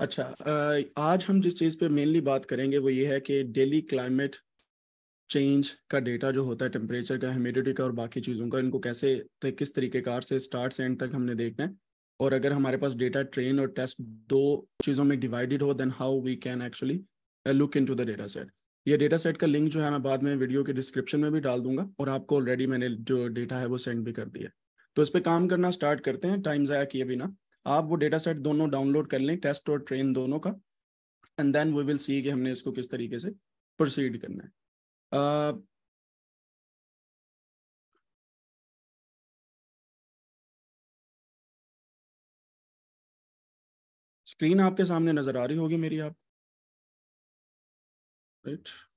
अच्छा आज हम जिस चीज़ पे मेनली बात करेंगे वो ये है कि डेली क्लाइमेट चेंज का डेटा जो होता है टेम्परेचर का ह्यूमिडिटी का और बाकी चीज़ों का इनको कैसे किस तरीकेकार से स्टार्ट से एंड तक हमने देखना है और अगर हमारे पास डेटा ट्रेन और टेस्ट दो चीज़ों में डिवाइडेड हो then how we can actually look into the data set ये डेटा सेट का लिंक जो है मैं बाद में वीडियो के डिस्क्रिप्शन में भी डाल दूंगा और आपको ऑलरेडी मैंने जो डेटा है वो सेंड भी कर दिया तो इस पर काम करना स्टार्ट करते हैं टाइम ज़ाया किए बिना आप वो डेटा सेट दोनों डाउनलोड कर लें टेस्ट और ट्रेन दोनों का and then we will see कि हमने इसको किस तरीके से प्रोसीड करना है uh, स्क्रीन आपके सामने नजर आ रही होगी मेरी आप राइट right.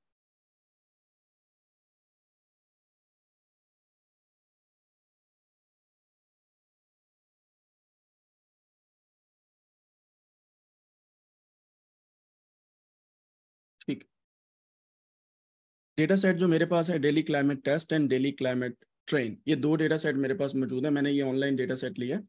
डेटा सेट जो मेरे पास है daily climate test and daily climate train ये दो डेटा सेट मेरे पास मौजूद है मैंने ये ऑनलाइन डेटा सेट लिया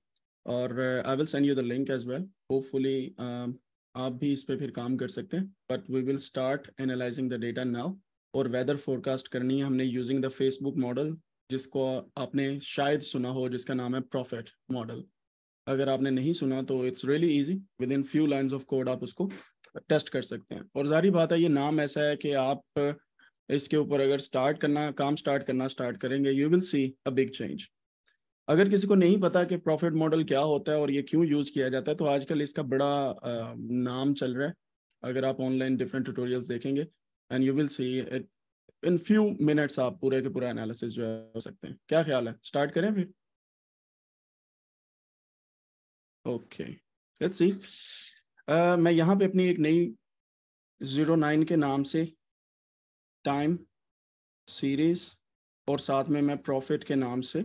और I will send you the link as well hopefully आप भी इस पर फिर काम कर सकते हैं but we will start analysing the data now और वेदर फोरकास्ट करनी है हमने यूजिंग द फेसबुक मॉडल जिसको आपने शायद सुना हो जिसका नाम है प्रॉफिट मॉडल अगर आपने नहीं सुना तो it's really easy within few lines of code आप उसको टेस्ट कर सकते हैं और जारी बात है ये नाम ऐसा है कि आप इसके ऊपर अगर स्टार्ट करना काम स्टार्ट करना स्टार्ट करेंगे you will see a big change अगर किसी को नहीं पता कि प्रॉफिट मॉडल क्या होता है और ये क्यों यूज़ किया जाता है तो आजकल इसका बड़ा नाम चल रहा है अगर आप ऑनलाइन डिफरेंट ट्यूटोरियल्स देखेंगे and you will see it in few minutes आप पूरे के पूरा एनालिसिस जो है हो सकते हैं क्या ख्याल है स्टार्ट करें फिर ओके लेट्स सी मैं यहाँ पे अपनी एक नई जीरो नाइन के नाम से टाइम सीरीज और साथ में मैं प्रॉफिट के नाम से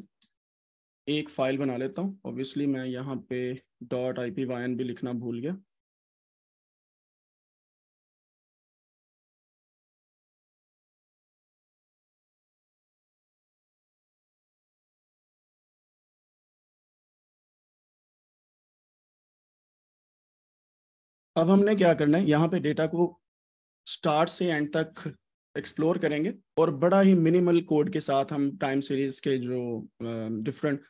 एक फाइल बना लेता हूँ ऑब्वियसली मैं यहाँ पे dot I P Y N भी लिखना भूल गया अब हमने क्या करना है यहाँ पे डेटा को स्टार्ट से एंड तक एक्सप्लोर करेंगे और बड़ा ही मिनिमल कोड के साथ हम टाइम सीरीज के जो डिफरेंट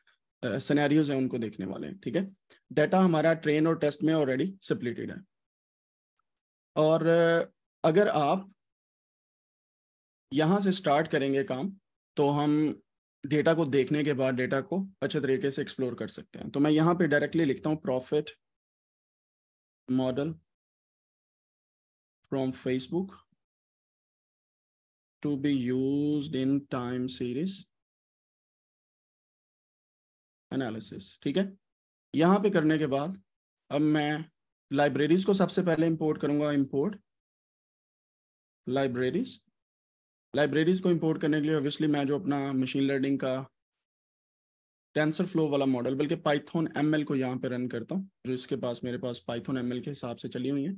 सिनेरियोज हैं उनको देखने वाले हैं ठीक है डेटा हमारा ट्रेन और टेस्ट में ऑलरेडी सप्लीटेड है और अगर आप यहाँ से स्टार्ट करेंगे काम तो हम डेटा को देखने के बाद डेटा को अच्छे तरीके से एक्सप्लोर कर सकते हैं तो मैं यहाँ पे डायरेक्टली लिखता हूँ Prophet model from Facebook to be used in time series analysis ठीक है यहाँ पे करने के बाद अब मैं लाइब्रेरीज को सबसे पहले इंपोर्ट करूंगा इंपोर्ट लाइब्रेरीज लाइब्रेरीज को इंपोर्ट करने के लिए ऑब्वियसली मैं जो अपना मशीन लर्निंग का टेंसर फ्लो वाला मॉडल बल्कि पाइथन एम को यहाँ पे रन करता हूँ जो इसके पास मेरे पास पाइथन एम के हिसाब से चली हुई है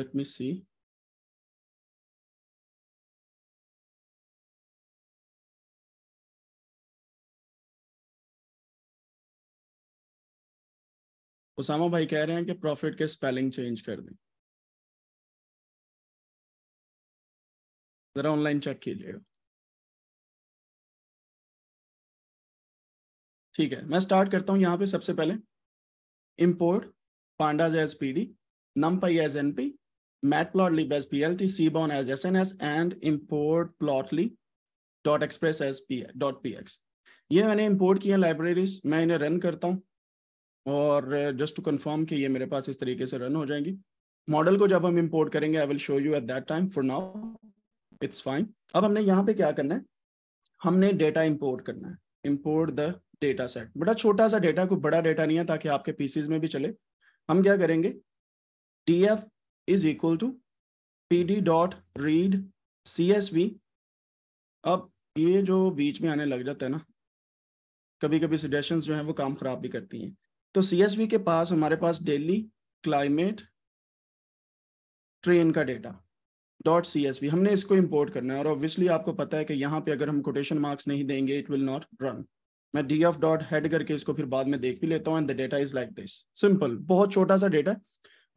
लेट मी सी उसामा भाई कह रहे हैं कि प्रॉफिट के स्पेलिंग चेंज कर दें जरा ऑनलाइन चेक कीजिएगा ठीक है मैं स्टार्ट करता हूं यहां पे सबसे पहले import pandas as PD NumPy as P matplotlib P L T seaborn as S N S and import plotly dot express as P dot P X ये मैंने इंपोर्ट किया libraries मैं इन्हें run करता हूं और just to confirm कि ये मेरे पास इस तरीके से रन हो जाएंगी मॉडल को जब हम इंपोर्ट करेंगे I will show you at that time for now it's fine अब हमने यहाँ पे क्या करना है हमने डेटा इंपोर्ट करना है इंपोर्ट द डेटा सेट बड़ा छोटा सा डेटा कोई बड़ा डेटा नहीं है ताकि आपके पीसीज में भी चले हम क्या करेंगे T F is equal to P D dot read C S V अब ये जो बीच में आने लग जाता है ना कभी कभी सजेशन जो है वो काम खराब भी करती हैं तो CSV के पास हमारे पास डेली क्लाइमेट ट्रेन का data dot C S V हमने इसको इम्पोर्ट करना है और ऑब्वियसली आपको पता है कि यहाँ पे अगर हम कोटेशन मार्क्स नहीं देंगे इट विल नॉट रन मैं डी एफ डॉट हेड करके इसको फिर बाद में देख भी लेता हूँ and the data is like this simple बहुत छोटा सा डेटा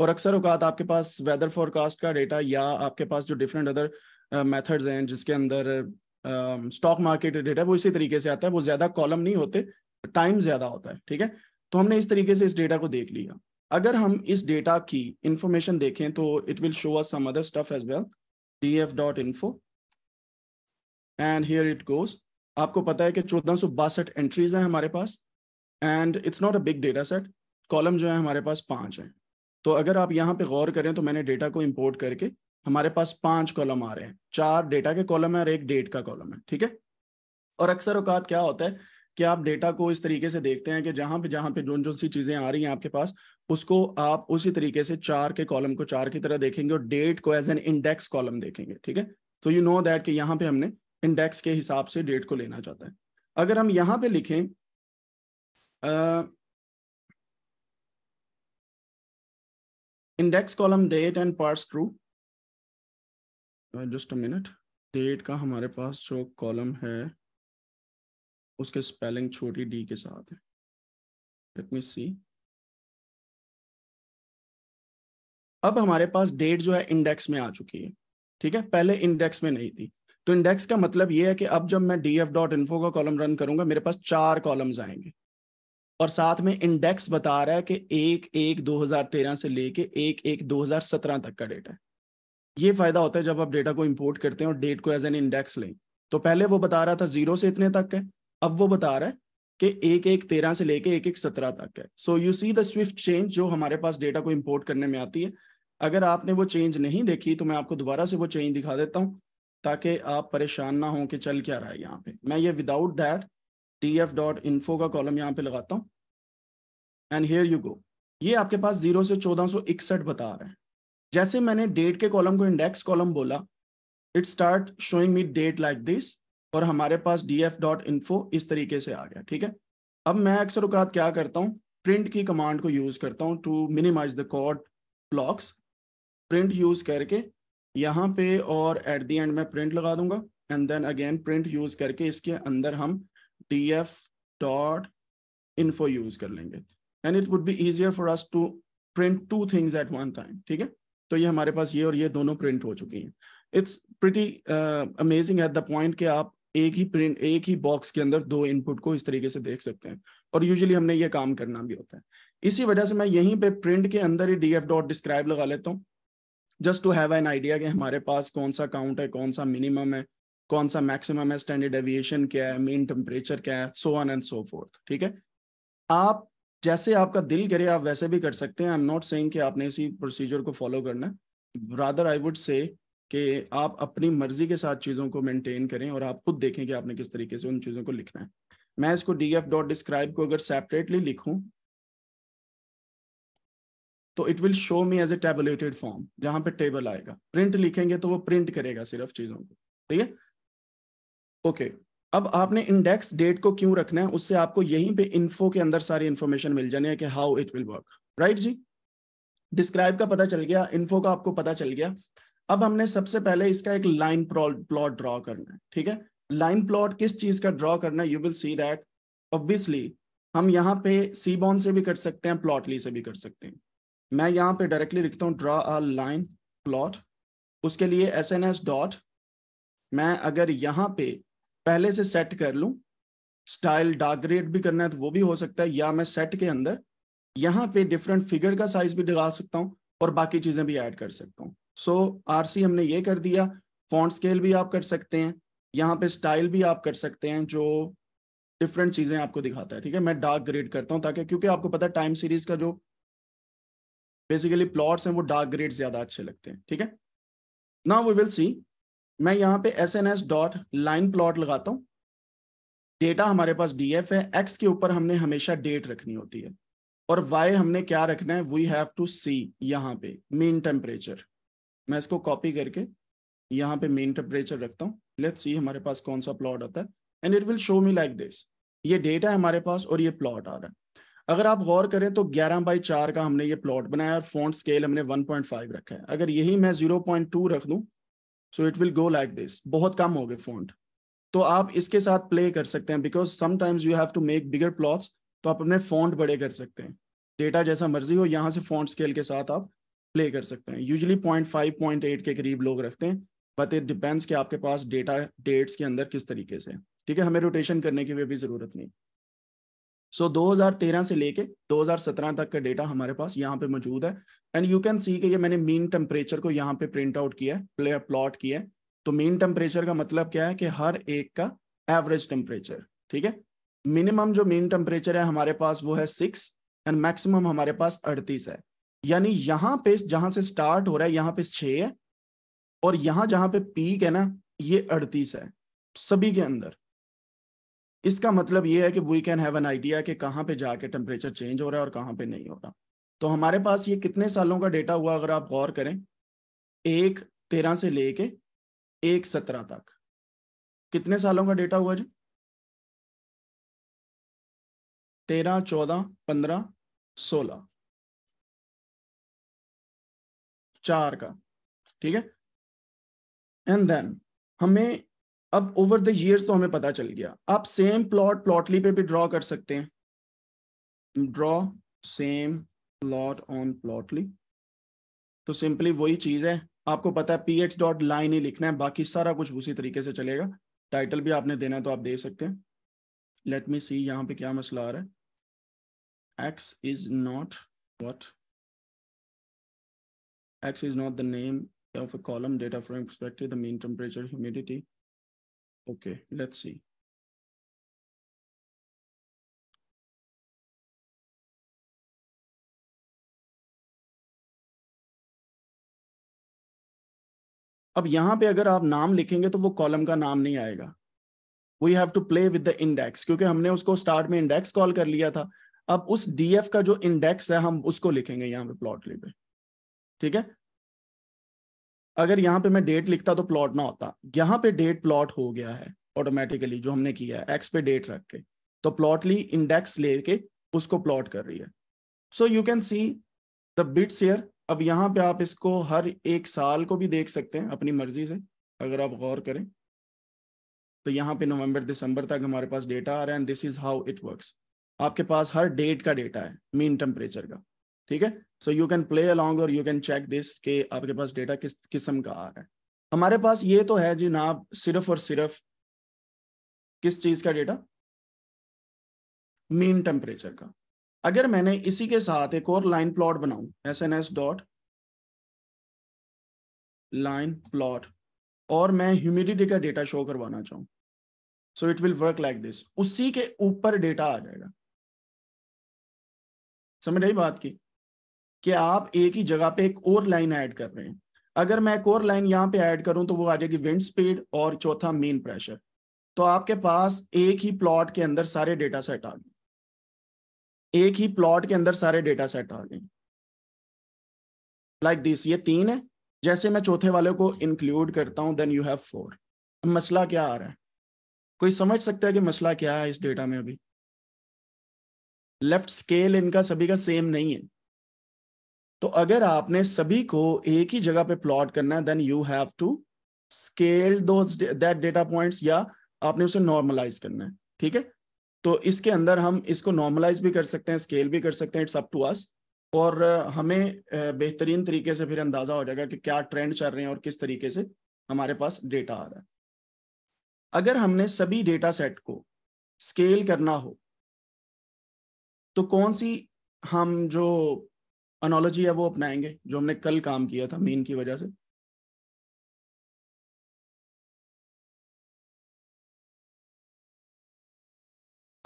और अक्सर अवकात आपके पास वेदर फोरकास्ट का डेटा या आपके पास जो डिफरेंट अदर मेथड्स हैं जिसके अंदर स्टॉक मार्केट डेटा वो इसी तरीके से आता है वो ज्यादा कॉलम नहीं होते टाइम ज्यादा होता है ठीक है तो हमने इस तरीके से इस डेटा को देख लिया अगर हम इस डेटा की इंफॉर्मेशन देखें तो it will show us some other stuff as well D F dot info and here it goes आपको पता है कि चौदह सौ बासठ एंट्रीज हैं हमारे पास and it's not a big data set column जो है हमारे पास पाँच हैं तो अगर आप यहाँ पे गौर करें तो मैंने डेटा को इम्पोर्ट करके हमारे पास पांच कॉलम आ रहे हैं चार डेटा के कॉलम है और एक डेट का कॉलम है ठीक है और अक्सर औकात क्या होता है कि आप डेटा को इस तरीके से देखते हैं कि जहां पे जहां पे जो जो सी चीजें आ रही हैं आपके पास उसको आप उसी तरीके से चार के कॉलम को चार की तरह देखेंगे और डेट को एज एन इंडेक्स कॉलम देखेंगे ठीक है तो यू नो दैट कि यहाँ पे हमने इंडेक्स के हिसाब से डेट को लेना चाहता है अगर हम यहाँ पे लिखें index column date and part true just a minute date का हमारे पास जो कॉलम है उसके स्पेलिंग छोटी डी के साथ है लेट मी सी अब हमारे पास डेट जो है इंडेक्स में आ चुकी है ठीक है पहले इंडेक्स में नहीं थी तो इंडेक्स का मतलब यह है कि अब जब मैं डी डॉट इन्फो का कॉलम रन करूंगा मेरे पास चार कॉलम्स आएंगे और साथ में इंडेक्स बता रहा है कि एक एक 2013 से लेके एक एक 2017 तक का डेटा है ये फायदा होता है जब आप डेटा को इंपोर्ट करते हैं और डेट को एज एन इंडेक्स लें तो पहले वो बता रहा था जीरो से इतने तक है अब वो बता रहा है कि एक एक तेरह से लेके एक एक सत्रह तक है so you see the swift change जो हमारे पास डेटा को इम्पोर्ट करने में आती है अगर आपने वो चेंज नहीं देखी तो मैं आपको दोबारा से वो चेंज दिखा देता हूँ ताकि आप परेशान ना हो कि चल क्या रहा है यहाँ पे मैं ये without that T F dot info का कॉलम यहाँ पे लगाता हूँ एंड हेयर यू गो ये आपके पास जीरो से चौदह सौ इकसठ बता रहे हैं जैसे मैंने डेट के कॉलम को इंडेक्स कॉलम बोला it start showing me date like this और हमारे पास डी एफ डॉट इन्फो इस तरीके से आ गया ठीक है अब मैं अक्सर उकात क्या करता हूँ प्रिंट की कमांड को यूज़ करता हूँ to minimize the code blocks print use करके यहाँ पे और एट दी एंड में प्रिंट लगा दूंगा and then again print use करके इसके अंदर हम D F dot info use कर लेंगे and it would be easier for us to print two things at one time ठीक है तो ये हमारे पास ये और ये दोनों प्रिंट हो चुकी हैं it's pretty amazing at the point कि आप एक ही प्रिंट एक ही बॉक्स के अंदर दो इनपुट को इस तरीके से देख सकते हैं और यूजुअली हमने ये काम करना भी होता है इसी वजह से मैं यहीं पे प्रिंट के अंदर ही डी एफ डॉट डिस्क्राइब लगा लेता हूँ just to have an idea कि हमारे पास कौन सा काउंट है कौन सा मिनिमम है कौन सा मैक्सिमम है स्टैंडर्ड एविएशन क्या है मेन टेम्परेचर क्या है so on and so forth ठीक है आप जैसे आपका दिल करे आप वैसे भी कर सकते हैं आई एम नॉट सेइंग कि आपने इसी प्रोसीजर को फॉलो करना है ब्रादर आई वुड से कि आप अपनी मर्जी के साथ चीज़ों को मेंटेन करें और आप खुद देखें कि आपने किस तरीके से उन चीज़ों को लिखना है मैं इसको डी एफ डॉट डिस्क्राइब को अगर सेपरेटली लिखूं तो it will show me as a tabulated form जहां पे टेबल आएगा प्रिंट लिखेंगे तो वो प्रिंट करेगा सिर्फ चीज़ों को ठीक है ओके अब आपने इंडेक्स डेट को क्यों रखना है उससे आपको यहीं पे इन्फो के अंदर सारी इन्फॉर्मेशन मिल जानी है कि how it will work right G describe का पता चल गया इन्फो का आपको पता चल गया अब हमने सबसे पहले इसका एक लाइन प्लॉट ड्रॉ करना है ठीक है लाइन प्लॉट किस चीज का ड्रॉ करना है you will see that obviously हम यहाँ पे सीबॉन से भी कर सकते हैं प्लॉटली से भी कर सकते हैं मैं यहाँ पे डायरेक्टली लिखता हूँ ड्रॉ अ लाइन प्लॉट उसके लिए एस एन एस डॉट मैं अगर यहाँ पे पहले से सेट कर लूँ स्टाइल डार्क ग्रेड भी करना है तो वो भी हो सकता है या मैं सेट के अंदर यहाँ पे डिफरेंट फिगर का साइज भी लगा सकता हूँ और बाकी चीजें भी ऐड कर सकता हूँ सो आरसी हमने ये कर दिया फॉन्ट स्केल भी आप कर सकते हैं यहाँ पे स्टाइल भी आप कर सकते हैं जो डिफरेंट चीजें आपको दिखाता है ठीक है मैं डार्क ग्रेड करता हूँ ताकि क्योंकि आपको पता है टाइम सीरीज का जो बेसिकली प्लॉट्स हैं वो डार्क ग्रेड ज्यादा अच्छे लगते हैं ठीक है ना वी विल सी मैं यहाँ पे S N S dot line plot लगाता हूँ डेटा हमारे पास डी एफ है एक्स के ऊपर हमने हमेशा डेट रखनी होती है और वाई हमने क्या रखना है वी हैव टू सी यहाँ पे मेन टेम्परेचर मैं इसको कॉपी करके यहाँ पे मेन टेम्परेचर रखता हूँ लेट सी हमारे पास कौन सा प्लॉट आता है and it will show me like this ये डेटा है हमारे पास और ये प्लॉट आ रहा है अगर आप गौर करें तो 11 बाई चार का हमने ये प्लॉट बनाया और फॉन्ट स्केल हमने 1.5 रखा है अगर यही मैं 0.2 रख दूं so it will go like this बहुत कम हो गए फॉन्ट तो आप इसके साथ प्ले कर सकते हैं because sometimes you have to make bigger plots तो आप अपने फॉन्ट बड़े कर सकते हैं डेटा जैसा मर्जी हो यहाँ से फॉन्ट स्केल के साथ आप प्ले कर सकते हैं usually point five point eight के करीब लोग रखते हैं बट इट डिपेंड्स कि आपके पास डेटा डेट्स के अंदर किस तरीके से ठीक है हमें रोटेशन करने की भी ज़रूरत नहीं सो so, 2013 से लेके 2017 तक का डेटा हमारे पास यहाँ पे मौजूद है एंड यू कैन सी कि ये मैंने मीन टेम्परेचर को यहाँ पे प्रिंट आउट किया है प्ले प्लॉट किया है तो मीन टेम्परेचर का मतलब क्या है कि हर एक का एवरेज टेम्परेचर ठीक है मिनिमम जो मीन टेम्परेचर है हमारे पास वो है सिक्स एंड मैक्सिमम हमारे पास अड़तीस है यानी यहां पे जहां से स्टार्ट हो रहा है यहां पे छे है और यहां जहां पे पीक है ना ये अड़तीस है सभी के अंदर इसका मतलब ये है कि we can have an idea कि कहां पे जाके टेम्परेचर चेंज हो रहा है और कहां पे नहीं हो रहा तो हमारे पास ये कितने सालों का डेटा हुआ अगर आप गौर करें एक तेरह से लेके एक सत्रह तक कितने सालों का डेटा हुआ जी तेरह चौदह पंद्रह सोलह चार का ठीक है एंड देन हमें अब ओवर द इयर्स तो हमें पता चल गया आप सेम प्लॉट प्लॉटली पे भी ड्रॉ कर सकते हैं draw same plot on plotly तो सिंपली वही चीज है आपको पता है पी डॉट लाइन ही लिखना है बाकी सारा कुछ उसी तरीके से चलेगा टाइटल भी आपने देना है तो आप दे सकते हैं लेट मी सी यहाँ पे क्या मसला आ रहा है X is not what X is not the name of a column data frame perspective, the mean temperature, humidity. Okay, let's see. अब यहां पे अगर आप नाम लिखेंगे तो वो कॉलम का नाम नहीं आएगा we have to play with the index क्योंकि हमने उसको स्टार्ट में इंडेक्स कॉल कर लिया था अब उस डीएफ का जो इंडेक्स है हम उसको लिखेंगे यहां पे प्लॉट पे ठीक है अगर यहां पे मैं डेट लिखता तो प्लॉट ना होता यहां पे डेट प्लॉट हो गया है ऑटोमेटिकली जो हमने किया है एक्स पे डेट रख के तो प्लॉटली इंडेक्स लेके उसको प्लॉट कर रही है so you can see the bits here अब यहां पे आप इसको हर एक साल को भी देख सकते हैं अपनी मर्जी से अगर आप गौर करें तो यहाँ पे नवंबर दिसंबर तक हमारे पास डेटा आ रहा है and this is how it works आपके पास हर डेट का डेटा है मीन टेम्परेचर का ठीक है so you can play along और यू कैन चेक दिस कि आपके पास डेटा किस किस्म का आ रहा है हमारे पास ये तो है ना सिर्फ और सिर्फ किस चीज का डेटा मीन टेम्परेचर का अगर मैंने इसी के साथ एक और लाइन प्लॉट बनाऊं S N S dot line plot और मैं ह्यूमिडिटी का डेटा शो करवाना चाहूँ so it will work like this उसी के ऊपर डेटा आ जाएगा समझ रही बात की कि आप एक ही जगह पे एक और लाइन ऐड कर रहे हैं अगर मैं एक और लाइन यहाँ पे ऐड करूं तो वो आ जाएगी विंड स्पीड और चौथा मेन प्रेशर तो आपके पास एक ही प्लॉट के अंदर सारे डेटा सेट आ गए एक ही प्लॉट के अंदर सारे डेटा सेट आ गए लाइक दिस ये तीन है जैसे मैं चौथे वाले को इंक्लूड करता हूं देन यू हैव फोर मसला क्या आ रहा है कोई समझ सकता है कि मसला क्या है इस डेटा में अभी लेफ्ट स्केल इनका सभी का सेम नहीं है तो अगर आपने सभी को एक ही जगह पे प्लॉट करना है then you have to scale that data points या आपने उसे नॉर्मलाइज करना है ठीक है तो इसके अंदर हम इसको नॉर्मलाइज भी कर सकते हैं स्केल भी कर सकते हैं इट्स अप टू अस और हमें बेहतरीन तरीके से फिर अंदाजा हो जाएगा कि क्या ट्रेंड चल रहे हैं और किस तरीके से हमारे पास डेटा आ रहा है अगर हमने सभी डेटा सेट को स्केल करना हो तो कौन सी हम जो अनोलॉजी है वो अपनाएंगे जो हमने कल काम किया था मीन की वजह से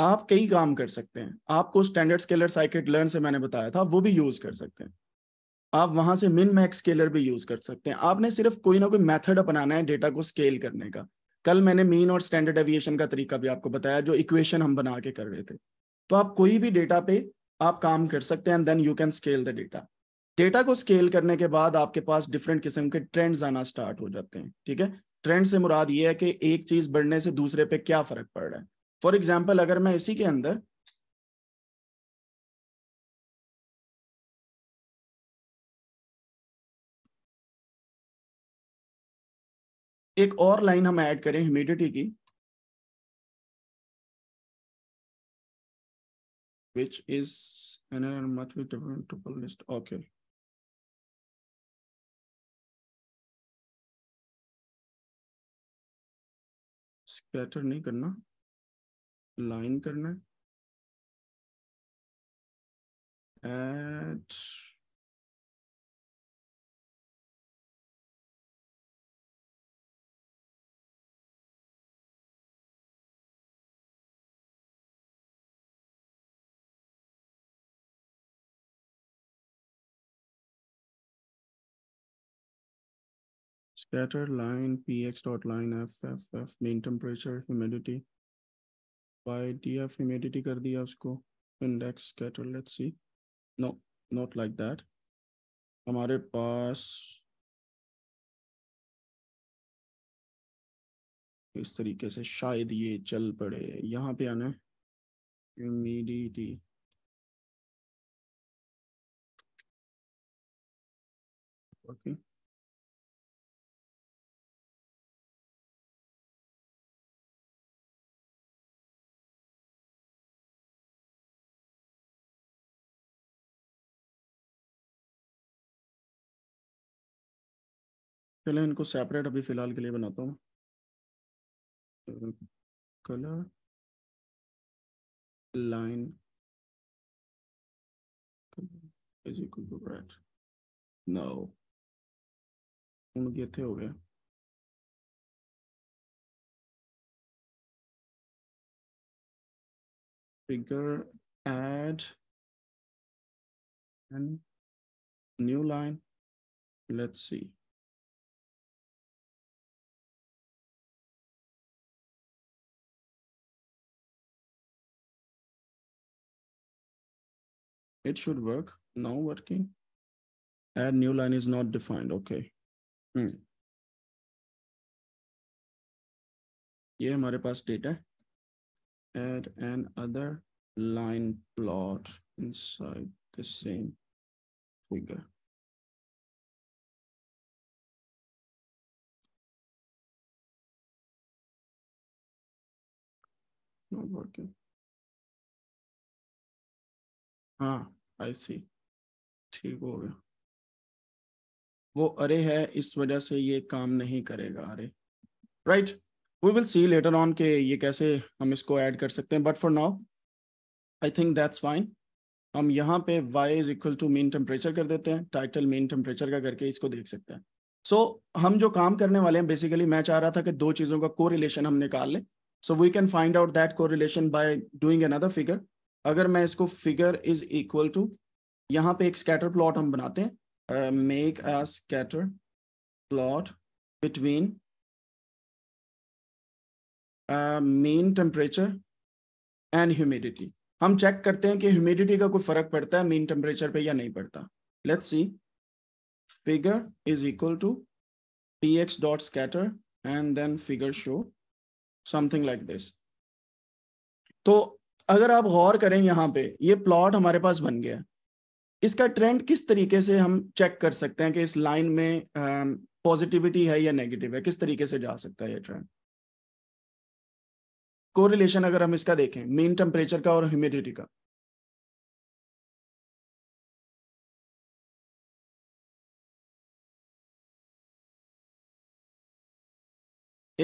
आप कई काम कर सकते हैं आपको स्टैंडर्ड स्केलर साइकिट लर्न से मैंने बताया था वो भी यूज कर सकते हैं आप वहां से मिन मैक्स स्केलर भी यूज कर सकते हैं आपने सिर्फ कोई ना कोई मेथड अपनाना है डेटा को स्केल करने का कल मैंने मीन और स्टैंडर्ड एविएशन का तरीका भी आपको बताया जो इक्वेशन हम बना के कर रहे थे तो आप कोई भी डेटा पे आप काम कर सकते हैं then you can scale the data data को स्केल करने के बाद आपके पास डिफरेंट किस्म के ट्रेंड्स आना स्टार्ट हो जाते हैं ठीक है ट्रेंड से मुराद ये है कि एक चीज बढ़ने से दूसरे पे क्या फर्क पड़ रहा है फॉर एग्जाम्पल अगर मैं इसी के अंदर एक और लाइन हम ऐड करें ह्यूमिडिटी की which is another multivariate tuple list. Okay. Scatter, नहीं करना लाइन करना है scatter line px dot line f f f mean temperature df humidity कर दिया उसको index scatter let's see no not like that हमारे पास इस तरीके से शायद ये चल पड़े यहाँ पे आना है ओके okay. पहले इनको सेपरेट अभी फिलहाल के लिए बनाता हूँ कलर लाइन राइट नाउ उनके हो गया figure add and new line let's see It should work. Now working. Add new line is not defined. Okay. Hmm. ये हमारे पास data add another line plot inside the same figure. Not working. Ah, I see ठीक हो गया वो अरे है इस वजह से ये काम नहीं करेगा अरे right we will see later on के ये कैसे हम इसको ऐड कर सकते हैं but for now I think that's fine हम यहाँ पे y is equal to mean temperature कर देते हैं टाइटल मेन टेम्परेचर का करके इसको देख सकते हैं सो so, हम जो काम करने वाले हैं बेसिकली मैं चाह रहा था कि दो चीज़ों का कोरिलेशन हम निकाल लें so we can find out that correlation by doing another figure अगर मैं इसको फिगर इज इक्वल टू यहाँ पे एक स्कैटर प्लॉट हम बनाते हैं make a scatter plot between mean temperature and humidity हम चेक करते हैं कि ह्यूमिडिटी का कोई फर्क पड़ता है मेन टेम्परेचर पे या नहीं पड़ता let's see figure is equal to P X dot scatter and then figure show something like this तो अगर आप गौर करें यहाँ पे ये प्लॉट हमारे पास बन गया इसका ट्रेंड किस तरीके से हम चेक कर सकते हैं कि इस लाइन में पॉजिटिविटी है या नेगेटिव है किस तरीके से जा सकता है ये ट्रेंड कोरिलेशन अगर हम इसका देखें मेन टेम्परेचर का और ह्यूमिडिटी का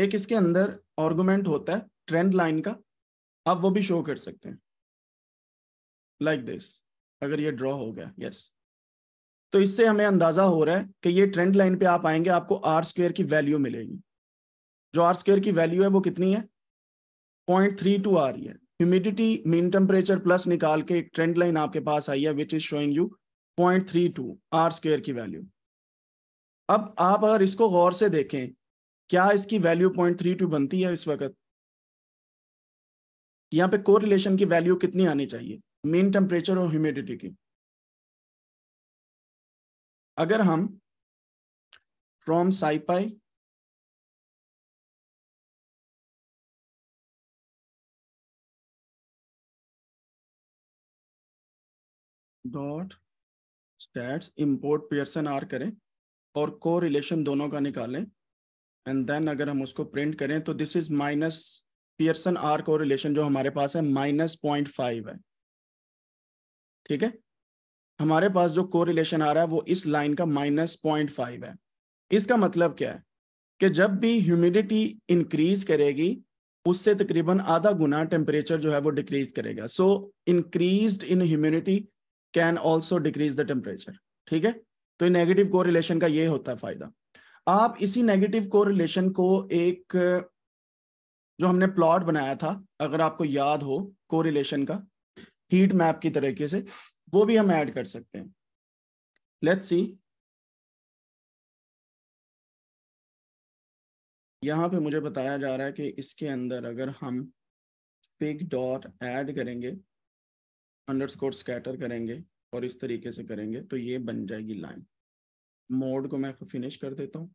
एक इसके अंदर आर्गुमेंट होता है ट्रेंड लाइन का आप वो भी शो कर सकते हैं लाइक like दिस अगर ये ड्रॉ हो गया यस yes. तो इससे हमें अंदाजा हो रहा है कि ये ट्रेंड लाइन पे आप आएंगे आपको आर स्क्वेयर की वैल्यू मिलेगी जो आर स्क्वेयर की वैल्यू है वो कितनी है पॉइंट थ्री टू आ रही है ह्यूमिडिटी मीन टेम्परेचर प्लस निकाल के एक ट्रेंड लाइन आपके पास आई है which is showing you point three two R square की वैल्यू अब आप अगर इसको गौर से देखें क्या इसकी वैल्यू पॉइंट थ्री टू बनती है इस वक्त यहाँ पे कोरिलेशन की वैल्यू कितनी आनी चाहिए मेन टेम्परेचर और ह्यूमिडिटी की अगर हम from SciPy dot stats import Pearson R करें और को रिलेशन दोनों का निकालें एंड देन अगर हम उसको प्रिंट करें तो this is minus Pearson R correlation जो हमारे पास है माइनस पॉइंट फाइव है ठीक है हमारे पास जो कोरिलेशन आ रहा है वो इस लाइन का माइनस पॉइंट फाइव है इसका मतलब क्या है कि जब भी ह्यूमिडिटी इंक्रीज करेगी उससे तकरीबन आधा गुना टेम्परेचर जो है वो डिक्रीज करेगा so increase in humidity can also decrease the temperature ठीक है तो नेगेटिव कोरिलेशन का ये होता है फायदा आप इसी नेगेटिव कोरिलेशन को एक जो हमने प्लॉट बनाया था अगर आपको याद हो कोरिलेशन का हीट मैप की तरीके से वो भी हम ऐड कर सकते हैं लेट्स सी यहाँ पे मुझे बताया जा रहा है कि इसके अंदर अगर हम पिग डॉट ऐड करेंगे अंडरस्कोर स्कैटर करेंगे और इस तरीके से करेंगे तो ये बन जाएगी लाइन मोड को मैं फिनिश कर देता हूँ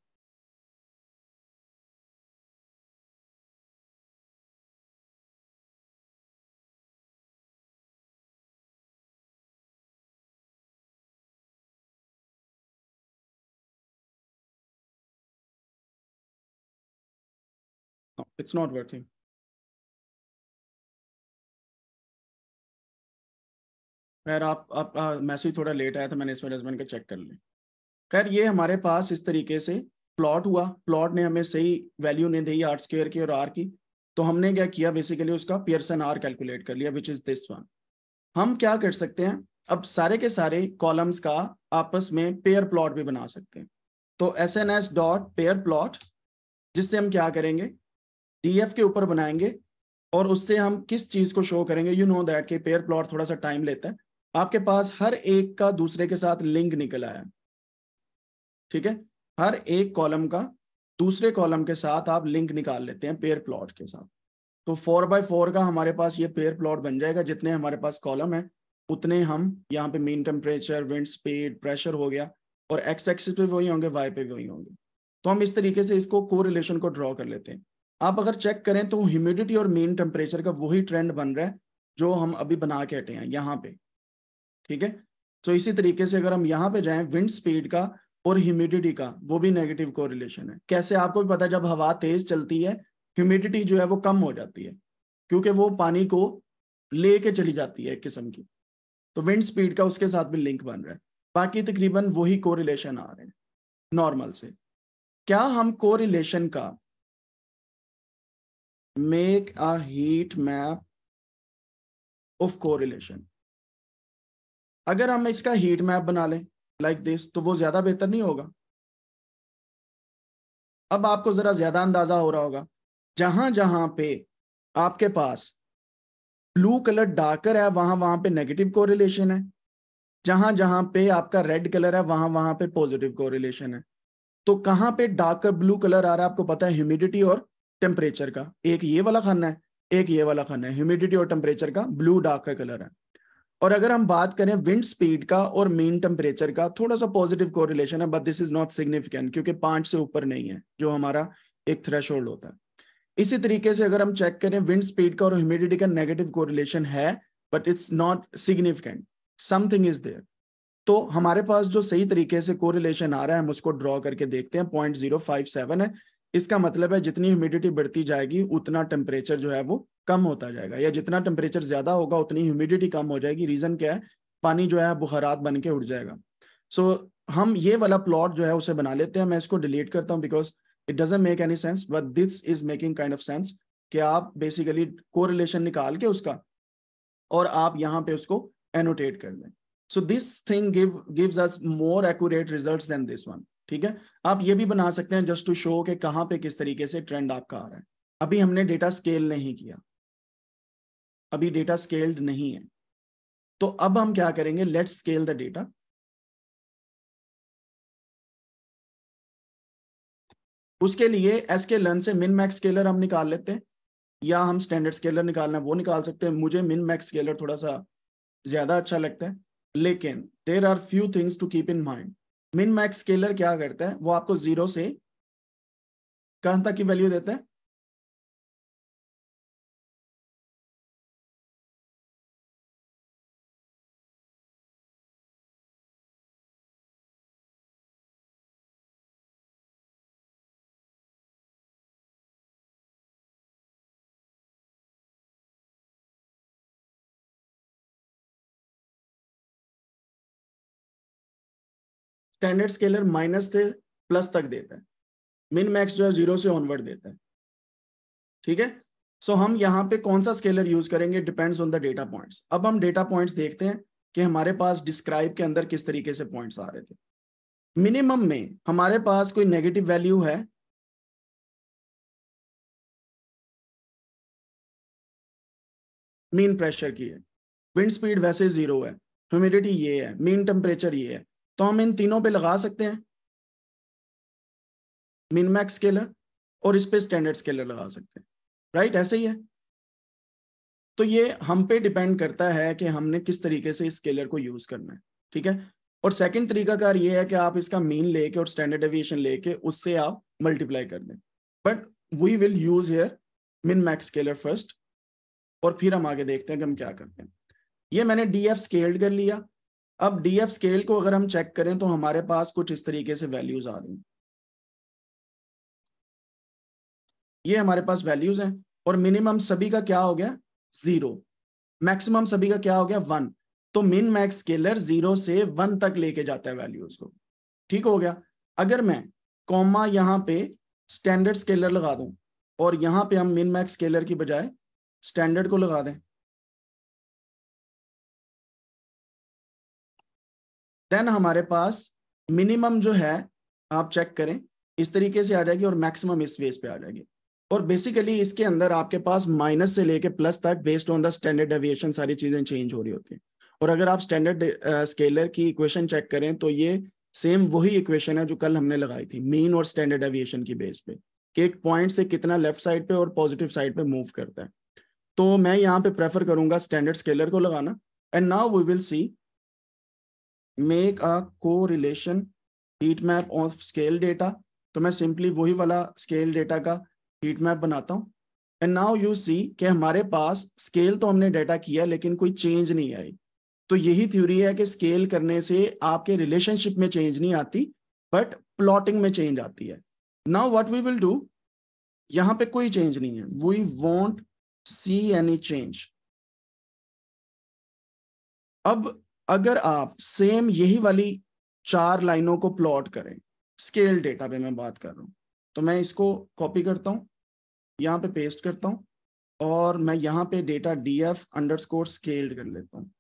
it's not working. खैर आप आप मैसेज थोड़ा लेट आया था मैंने इस वजह से मैंने चेक कर लें खैर ये हमारे पास इस तरीके से प्लॉट हुआ प्लॉट ने हमें सही वैल्यू नहीं दी आर स्क्वेयर की और आर की तो हमने क्या किया बेसिकली उसका पियर्सन आर कैलकुलेट कर लिया विच इज दिस वन हम क्या कर सकते हैं अब सारे के सारे कॉलम्स का आपस में पेयर प्लॉट भी बना सकते हैं तो S N S dot pair plot जिससे हम क्या करेंगे डीएफ के ऊपर बनाएंगे और उससे हम किस चीज को शो करेंगे यू नो दैट के पेयर प्लॉट थोड़ा सा टाइम लेता है आपके पास हर एक का दूसरे के साथ लिंक निकला है ठीक है हर एक कॉलम का दूसरे कॉलम के साथ आप लिंक निकाल लेते हैं पेयर प्लॉट के साथ तो फोर बाय फोर का हमारे पास ये पेयर प्लॉट बन जाएगा जितने हमारे पास कॉलम है उतने हम यहाँ पे mean temperature wind speed pressure हो गया और एक्स एक्सिस पे वही होंगे वाई पे वही होंगे तो हम इस तरीके से इसको को रिलेशन को ड्रॉ कर लेते हैं आप अगर चेक करें तो ह्यूमिडिटी और मेन टेम्परेचर का वही ट्रेंड बन रहा है जो हम अभी बना के हटे हैं यहाँ पे ठीक है तो इसी तरीके से अगर हम यहाँ पे जाएं विंड स्पीड का और ह्यूमिडिटी का वो भी नेगेटिव कोरिलेशन है कैसे आपको भी पता है जब हवा तेज चलती है ह्यूमिडिटी जो है वो कम हो जाती है क्योंकि वो पानी को ले के चली जाती है एक किस्म की तो विंड स्पीड का उसके साथ भी लिंक बन रहा है बाकी तकरीबन वही कोरिलेशन आ रहे हैं नॉर्मल से क्या हम कोरिलेशन का make a heat map of correlation. अगर हम इसका हीट मैप बना लें लाइक like दिस तो वो ज्यादा बेहतर नहीं होगा अब आपको जरा ज्यादा अंदाजा हो रहा होगा जहां जहां पे आपके पास ब्लू कलर डार्कर है वहां वहां पे नेगेटिव कोरिलेशन है जहां जहां पे आपका रेड कलर है वहां वहां पे पॉजिटिव कोरिलेशन है तो कहां पे डार्कर ब्लू कलर आ रहा है आपको पता है ह्यूमिडिटी और टेम्परेचर का एक ये वाला खाना है एक ये वाला खाना है ह्यूमिडिटी और टेम्परेचर का ब्लू डार्क का कलर है और अगर हम बात करें विंड स्पीड का और मेन टेम्परेचर का थोड़ा सा पॉजिटिव कोरिलेशन है but this is not significant क्योंकि पांच से ऊपर नहीं है जो हमारा एक थ्रेश होता है इसी तरीके से अगर हम चेक करें विंड स्पीड का और ह्यूमिडिटी का नेगेटिव कोरिलेशन है but it's not significant something is there तो हमारे पास जो सही तरीके से कोरिलेशन आ रहा है हम उसको ड्रॉ करके देखते हैं पॉइंट जीरो फाइव सेवन है इसका मतलब है जितनी ह्यूमिडिटी बढ़ती जाएगी उतना टेम्परेचर जो है वो कम होता जाएगा या जितना टेम्परेचर ज्यादा होगा उतनी ह्यूमिडिटी कम हो जाएगी रीजन क्या है पानी जो है बुखारात बन के उड़ जाएगा सो so, हम ये वाला प्लॉट जो है उसे बना लेते हैं मैं इसको डिलीट करता हूँ because it doesn't make any sense but this is making kind of sense कि आप बेसिकली को निकाल के उसका और आप यहाँ पे उसको एनोटेट कर दें so this thing give gives us more accurate results than this one ठीक है आप ये भी बना सकते हैं जस्ट टू शो कि कहां पे किस तरीके से ट्रेंड आपका आ रहा है अभी हमने डेटा स्केल नहीं किया अभी डेटा स्केल्ड नहीं है तो अब हम क्या करेंगे लेट स्केल द डेटा उसके लिए एस के लर्न से मिन मैक्स स्केलर हम निकाल लेते हैं या हम स्टैंडर्ड स्केलर निकालना है वो निकाल सकते हैं मुझे मिन मैक्स स्केलर थोड़ा सा ज्यादा अच्छा लगता है लेकिन there are few things to keep in mind min max scaler क्या करता है वो आपको जीरो से कहां तक की वैल्यू देता है स्टैंडर्ड स्केलर माइनस से प्लस तक देता है मिन मैक्स जो है जीरो से ऑनवर्ड देता है ठीक है सो हम यहाँ पे कौन सा स्केलर यूज करेंगे depends on the data points अब हम डेटा पॉइंट्स देखते हैं कि हमारे पास डिस्क्राइब के अंदर किस तरीके से पॉइंट्स आ रहे थे मिनिमम में हमारे पास कोई नेगेटिव वैल्यू है मीन प्रेशर की है विंड स्पीड वैसे जीरो है ह्यूमिडिटी ये है मीन टेम्परेचर ये है तो हम इन तीनों पे लगा सकते हैं मिन मैक्स स्केलर और इस पे स्टैंडर्ड स्केलर लगा सकते हैं राइट ऐसे ही है तो ये हम पे डिपेंड करता है कि हमने किस तरीके से इस स्केलर को यूज करना है ठीक है और सेकंड तरीकाकार ये है कि आप इसका मीन लेके और स्टैंडर्ड एविएशन लेके उससे आप मल्टीप्लाई कर दें but we will use here min max scaler first और फिर हम आगे देखते हैं कि हम क्या करते हैं ये मैंने डी एफ स्केल्ड कर लिया अब डीएफ स्केल को अगर हम चेक करें तो हमारे पास कुछ इस तरीके से वैल्यूज आ रही ये हमारे पास वैल्यूज हैं और मिनिमम सभी का क्या हो गया जीरो मैक्सिमम सभी का क्या हो गया वन तो मिन मैक्स स्केलर जीरो से वन तक लेके जाता है वैल्यूज को ठीक हो गया अगर मैं कॉमा यहां पे स्टैंडर्ड स्केलर लगा दूं और यहां पे हम मिन मैक्स स्केलर की बजाय स्टैंडर्ड को लगा दें देन हमारे पास मिनिमम जो है आप चेक करें इस तरीके से आ जाएगी और मैक्सिमम इस वेज पे आ जाएगी और बेसिकली इसके अंदर आपके पास माइनस से लेके प्लस तक based on the standard deviation सारी चीजें चेंज हो रही होती हैं और अगर आप स्टैंडर्ड स्केलर की इक्वेशन चेक करें तो ये सेम वही इक्वेशन है जो कल हमने लगाई थी मीन और स्टैंडर्ड एविएशन की बेस पे कि एक पॉइंट से कितना लेफ्ट साइड पे और पॉजिटिव साइड पे मूव करता है तो मैं यहाँ पे प्रेफर करूंगा स्टैंडर्ड स्केलर को लगाना and now we will see make a correlation heat map of scale data तो मैं सिंपली वही वाला स्केल डेटा का हीट मैप बनाता हूँ एंड नाउ यू सी कि हमारे पास स्केल तो हमने डेटा किया लेकिन कोई चेंज नहीं आई तो यही थ्योरी है कि स्केल करने से आपके रिलेशनशिप में चेंज नहीं आती बट प्लॉटिंग में चेंज आती है now what we will do यहाँ पे कोई चेंज नहीं है we won't see any change अब अगर आप सेम यही वाली चार लाइनों को प्लॉट करें स्केल डेटा पे मैं बात कर रहा हूँ तो मैं इसको कॉपी करता हूँ यहाँ पे पेस्ट करता हूँ और मैं यहाँ पे data D F underscore scaled कर लेता हूँ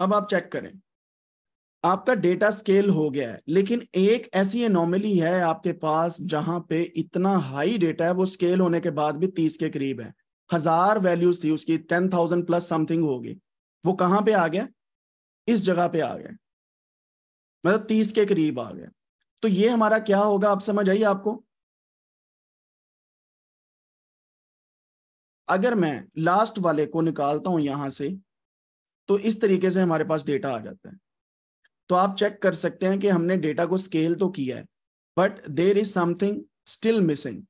अब आप चेक करें आपका डेटा स्केल हो गया है लेकिन एक ऐसी एनोमली है आपके पास जहां पे इतना हाई डेटा है वो स्केल होने के बाद भी तीस के करीब है हजार वैल्यूज थी उसकी टेन थाउजेंड प्लस समथिंग होगी वो कहाँ पे आ गया इस जगह पे आ गया मतलब तीस के करीब आ गया तो ये हमारा क्या होगा आप समझ आइए आपको अगर मैं लास्ट वाले को निकालता हूं यहां से तो इस तरीके से हमारे पास डेटा आ जाता है तो आप चेक कर सकते हैं कि हमने डेटा को स्केल तो किया है but there is something still missing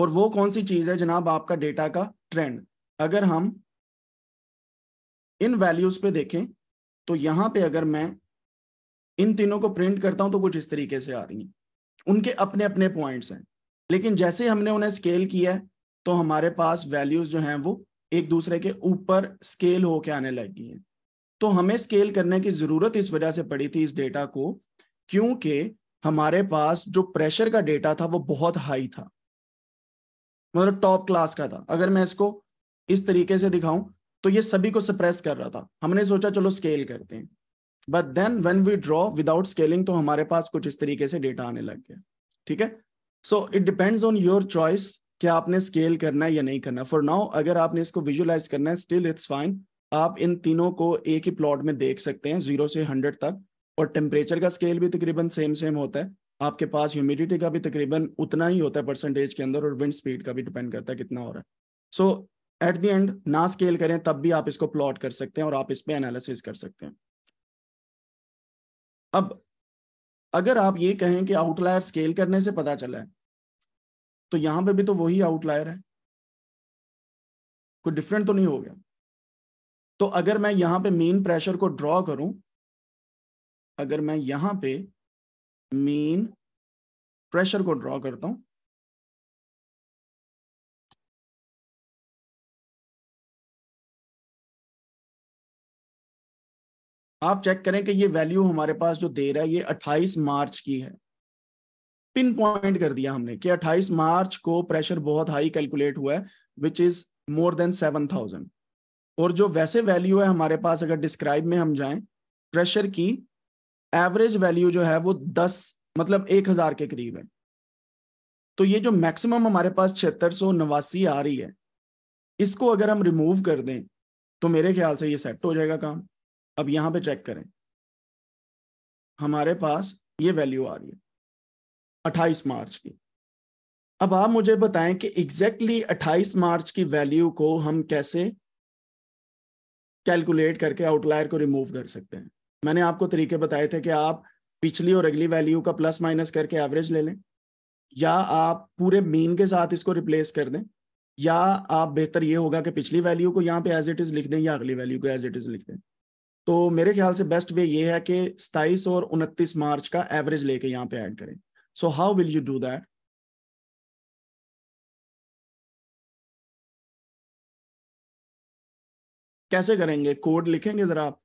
और वो कौन सी चीज़ है जनाब आपका डेटा का ट्रेंड अगर हम इन वैल्यूज़ पे देखें तो यहां पे अगर मैं इन तीनों को प्रिंट करता हूं तो कुछ इस तरीके से आ रही हैं उनके अपने अपने पॉइंट्स हैं लेकिन जैसे हमने उन्हें स्केल किया है तो हमारे पास वैल्यूज़ जो हैं वो एक दूसरे के ऊपर स्केल होके आने लग गई हैं तो हमें स्केल करने की जरूरत इस वजह से पड़ी थी इस डेटा को क्योंकि हमारे पास जो प्रेशर का डेटा था वो बहुत हाई था मतलब टॉप क्लास का था अगर मैं इसको इस तरीके से दिखाऊं तो ये सभी को सप्रेस कर रहा था हमने सोचा चलो स्केल करते हैं but then when we draw without scaling तो हमारे पास कुछ इस तरीके से डेटा आने लग गया ठीक है so it depends on your choice क्या आपने स्केल करना है या नहीं करना फॉर नाउ अगर आपने इसको विजुअलाइज करना है स्टिल इट्स फाइन आप इन तीनों को एक ही प्लॉट में देख सकते हैं जीरो से हंड्रेड तक और टेम्परेचर का स्केल भी तकरीबन सेम सेम होता है आपके पास ह्यूमिडिटी का भी तकरीबन उतना ही होता है परसेंटेज के अंदर और विंड स्पीड का भी डिपेंड करता है कितना हो रहा है सो एट द एंड ना स्केल करें तब भी आप इसको प्लॉट कर सकते हैं और आप इस पर एनालिसिस कर सकते हैं अब अगर आप ये कहें कि आउटलायर स्केल करने से पता चला है तो यहां पे भी तो वही आउटलायर है कोई डिफरेंट तो नहीं हो गया तो अगर मैं यहां पे मेन प्रेशर को ड्रॉ करूं अगर मैं यहां पे मेन प्रेशर को ड्रॉ करता हूं आप चेक करें कि ये वैल्यू हमारे पास जो दे रहा है ये 28 मार्च की है पिन पॉइंट कर दिया हमने कि 28 मार्च को प्रेशर बहुत हाई कैलकुलेट हुआ है विच इज मोर देन 7000 और जो वैसे वैल्यू है हमारे पास अगर डिस्क्राइब में हम जाएं प्रेशर की एवरेज वैल्यू जो है वो दस मतलब एक हजार के करीब है तो ये जो मैक्सिमम हमारे पास छिहत्तर सौ नवासी आ रही है इसको अगर हम रिमूव कर दें तो मेरे ख्याल से ये सेट हो जाएगा काम अब यहां पे चेक करें हमारे पास ये वैल्यू आ रही है अट्ठाईस मार्च की अब आप मुझे बताएं कि एग्जैक्टली exactly 28 मार्च की वैल्यू को हम कैसे कैलकुलेट करके आउटलायर को रिमूव कर सकते हैं मैंने आपको तरीके बताए थे कि आप पिछली और अगली वैल्यू का प्लस माइनस करके एवरेज ले लें या आप पूरे मीन के साथ इसको रिप्लेस कर दें या आप बेहतर ये होगा कि पिछली वैल्यू को यहाँ पे एज इट इज़ लिख दें या अगली वैल्यू को एज इट इज़ लिख दें तो मेरे ख्याल से बेस्ट वे ये है कि सताइस और उनतीस मार्च का एवरेज लेके यहाँ पे ऐड करें so how will you do that कैसे करेंगे कोड लिखेंगे जरा आप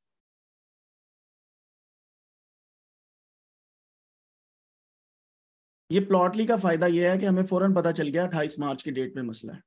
ये प्लॉटली का फायदा ये है कि हमें फौरन पता चल गया अट्ठाईस मार्च की डेट में मसला है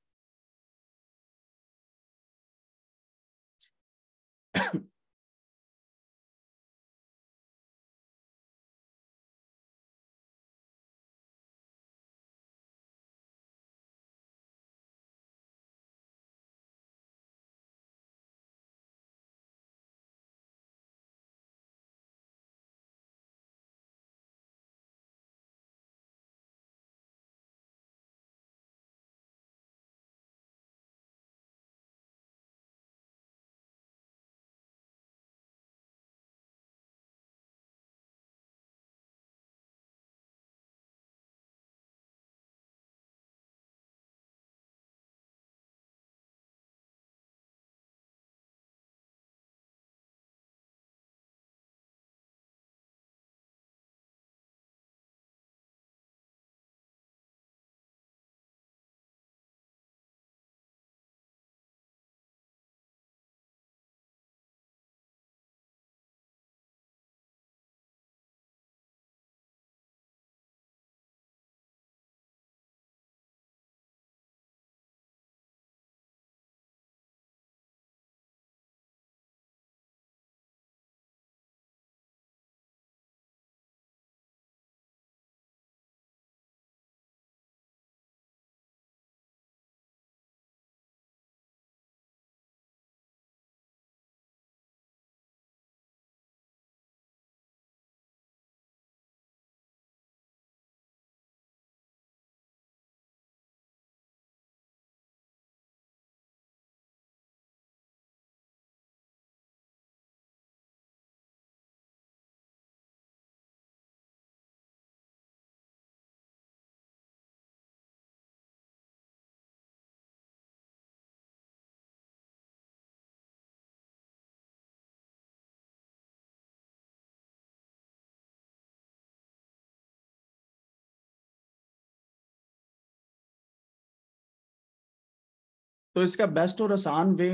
तो इसका बेस्ट और आसान वे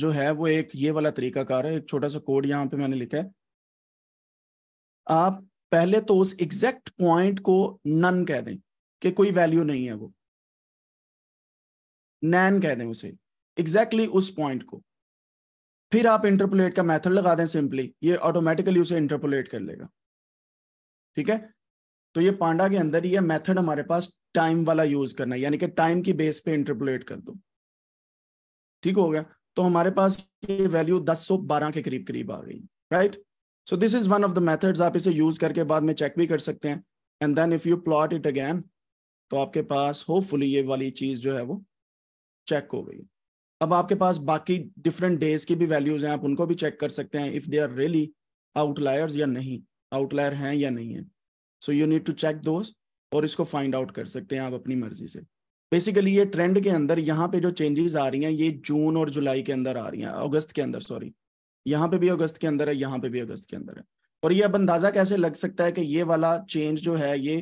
जो है वो एक ये वाला तरीकाकार है एक छोटा सा कोड यहाँ पे मैंने लिखा है आप पहले तो उस एग्जैक्ट पॉइंट को नन कह दें कि कोई वैल्यू नहीं है वो नैन कह दें उसे एग्जैक्टली exactly उस पॉइंट को फिर आप इंटरपोलेट का मेथड लगा दें सिंपली ये ऑटोमेटिकली उसे इंटरपोलेट कर लेगा ठीक है तो ये पांडा के अंदर ही है मेथड हमारे पास टाइम वाला यूज करना यानी कि टाइम की बेस पे इंटरपोलेट कर दो ठीक हो गया तो हमारे पास ये वैल्यू दस सौ बारह के करीब करीब आ गई right so this is one of the methods आप इसे यूज करके बाद में चेक भी कर सकते हैं and then if you plot it again तो आपके पास होपफुली ये वाली चीज जो है वो चेक हो गई अब आपके पास बाकी डिफरेंट डेज की भी वैल्यूज हैं आप उनको भी चेक कर सकते हैं if they are really outliers या नहीं आउटलायर हैं या नहीं है so you need to check दोस्त और इसको फाइंड आउट कर सकते हैं आप अपनी मर्जी से बेसिकली ये ट्रेंड के अंदर यहाँ पे जो चेंजेस आ रही हैं ये जून और जुलाई के अंदर आ रही हैं अगस्त के अंदर सॉरी यहाँ पे भी अगस्त के अंदर है यहाँ पे भी अगस्त के अंदर है और ये अब अंदाजा कैसे लग सकता है कि ये वाला चेंज जो है ये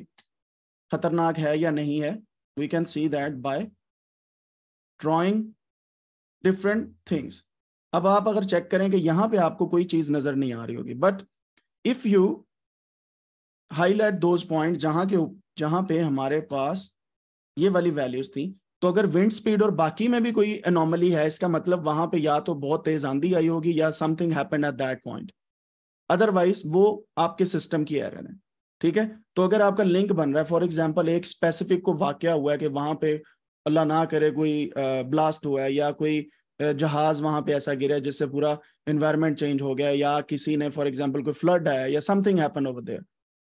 खतरनाक है या नहीं है we can see that by drawing different things अब आप अगर चेक करें कि यहाँ पे आपको कोई चीज नजर नहीं आ रही होगी but if you highlight those point जहाँ के जहाँ पे हमारे पास ये वाली वैल्यूज थी तो अगर विंड स्पीड और बाकी में भी कोई अनोमली है इसका मतलब वहां पे या तो बहुत तेज आंधी आई होगी या something happen at that point otherwise वो आपके सिस्टम की एरर है ठीक है तो अगर आपका लिंक बन रहा है फॉर एग्जाम्पल एक स्पेसिफिक को वाक्य हुआ है कि वहां पे अल्लाह ना करे कोई ब्लास्ट हुआ है या कोई जहाज वहां पे ऐसा गिरा है जिससे पूरा इन्वायरमेंट चेंज हो गया या किसी ने फॉर एग्जाम्पल कोई फ्लड आया या समथिंग हैपन ओवर देयर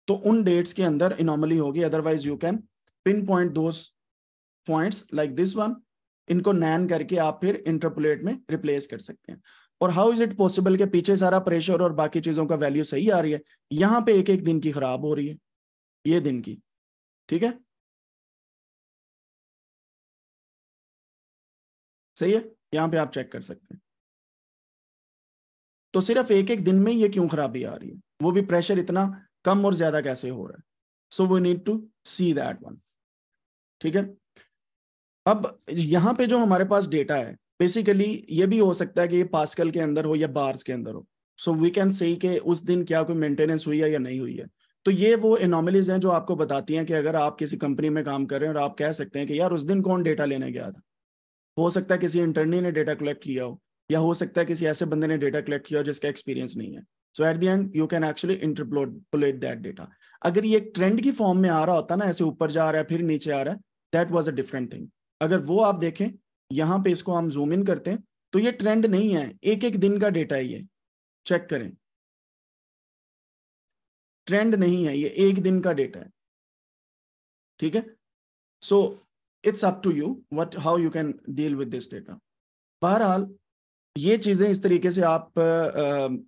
तो उन डेट्स के अंदर इनॉमली होगी otherwise you can pinpoint those points like this one इनको नैन करके आप फिर इंटरपोलेट में रिप्लेस कर सकते हैं और हाउ इज इट पॉसिबल के पीछे सारा प्रेशर और बाकी चीजों का वैल्यू सही आ रही है यहाँ पे एक एक दिन की खराब हो रही है ये दिन की ठीक है सही है यहां पे आप चेक कर सकते हैं तो सिर्फ एक एक दिन में ये क्यों खराबी आ रही है वो भी प्रेशर इतना कम और ज्यादा कैसे हो रहा है so we need to see that one ठीक है अब यहाँ पे जो हमारे पास डेटा है बेसिकली ये भी हो सकता है कि ये पास्कल के अंदर हो या बार्स के अंदर हो सो वी कैन सही कि उस दिन क्या कोई मेंटेनेंस हुई है या नहीं हुई है तो ये वो इनोमलीज हैं जो आपको बताती हैं कि अगर आप किसी कंपनी में काम कर रहे हैं और आप कह सकते हैं कि यार उस दिन कौन डेटा लेने गया था हो सकता है किसी इंटरनी ने डेटा कलेक्ट किया हो या हो सकता है किसी ऐसे बंदे ने डेटा कलेक्ट किया हो जिसका एक्सपीरियंस नहीं है so at the end you can actually interpolate that data अगर ये एक ट्रेंड की फॉर्म में आ रहा होता ना ऐसे ऊपर जा रहा है फिर नीचे आ रहा है that was a different thing अगर वो आप देखें यहाँ पे इसको हम जूम इन करते हैं तो ये ट्रेंड नहीं है एक एक दिन का डेटा है ये चेक करें ट्रेंड नहीं है ये एक दिन का डेटा है ठीक है so it's up to you what how you can deal with this data बहरहाल ये चीजें इस तरीके से आप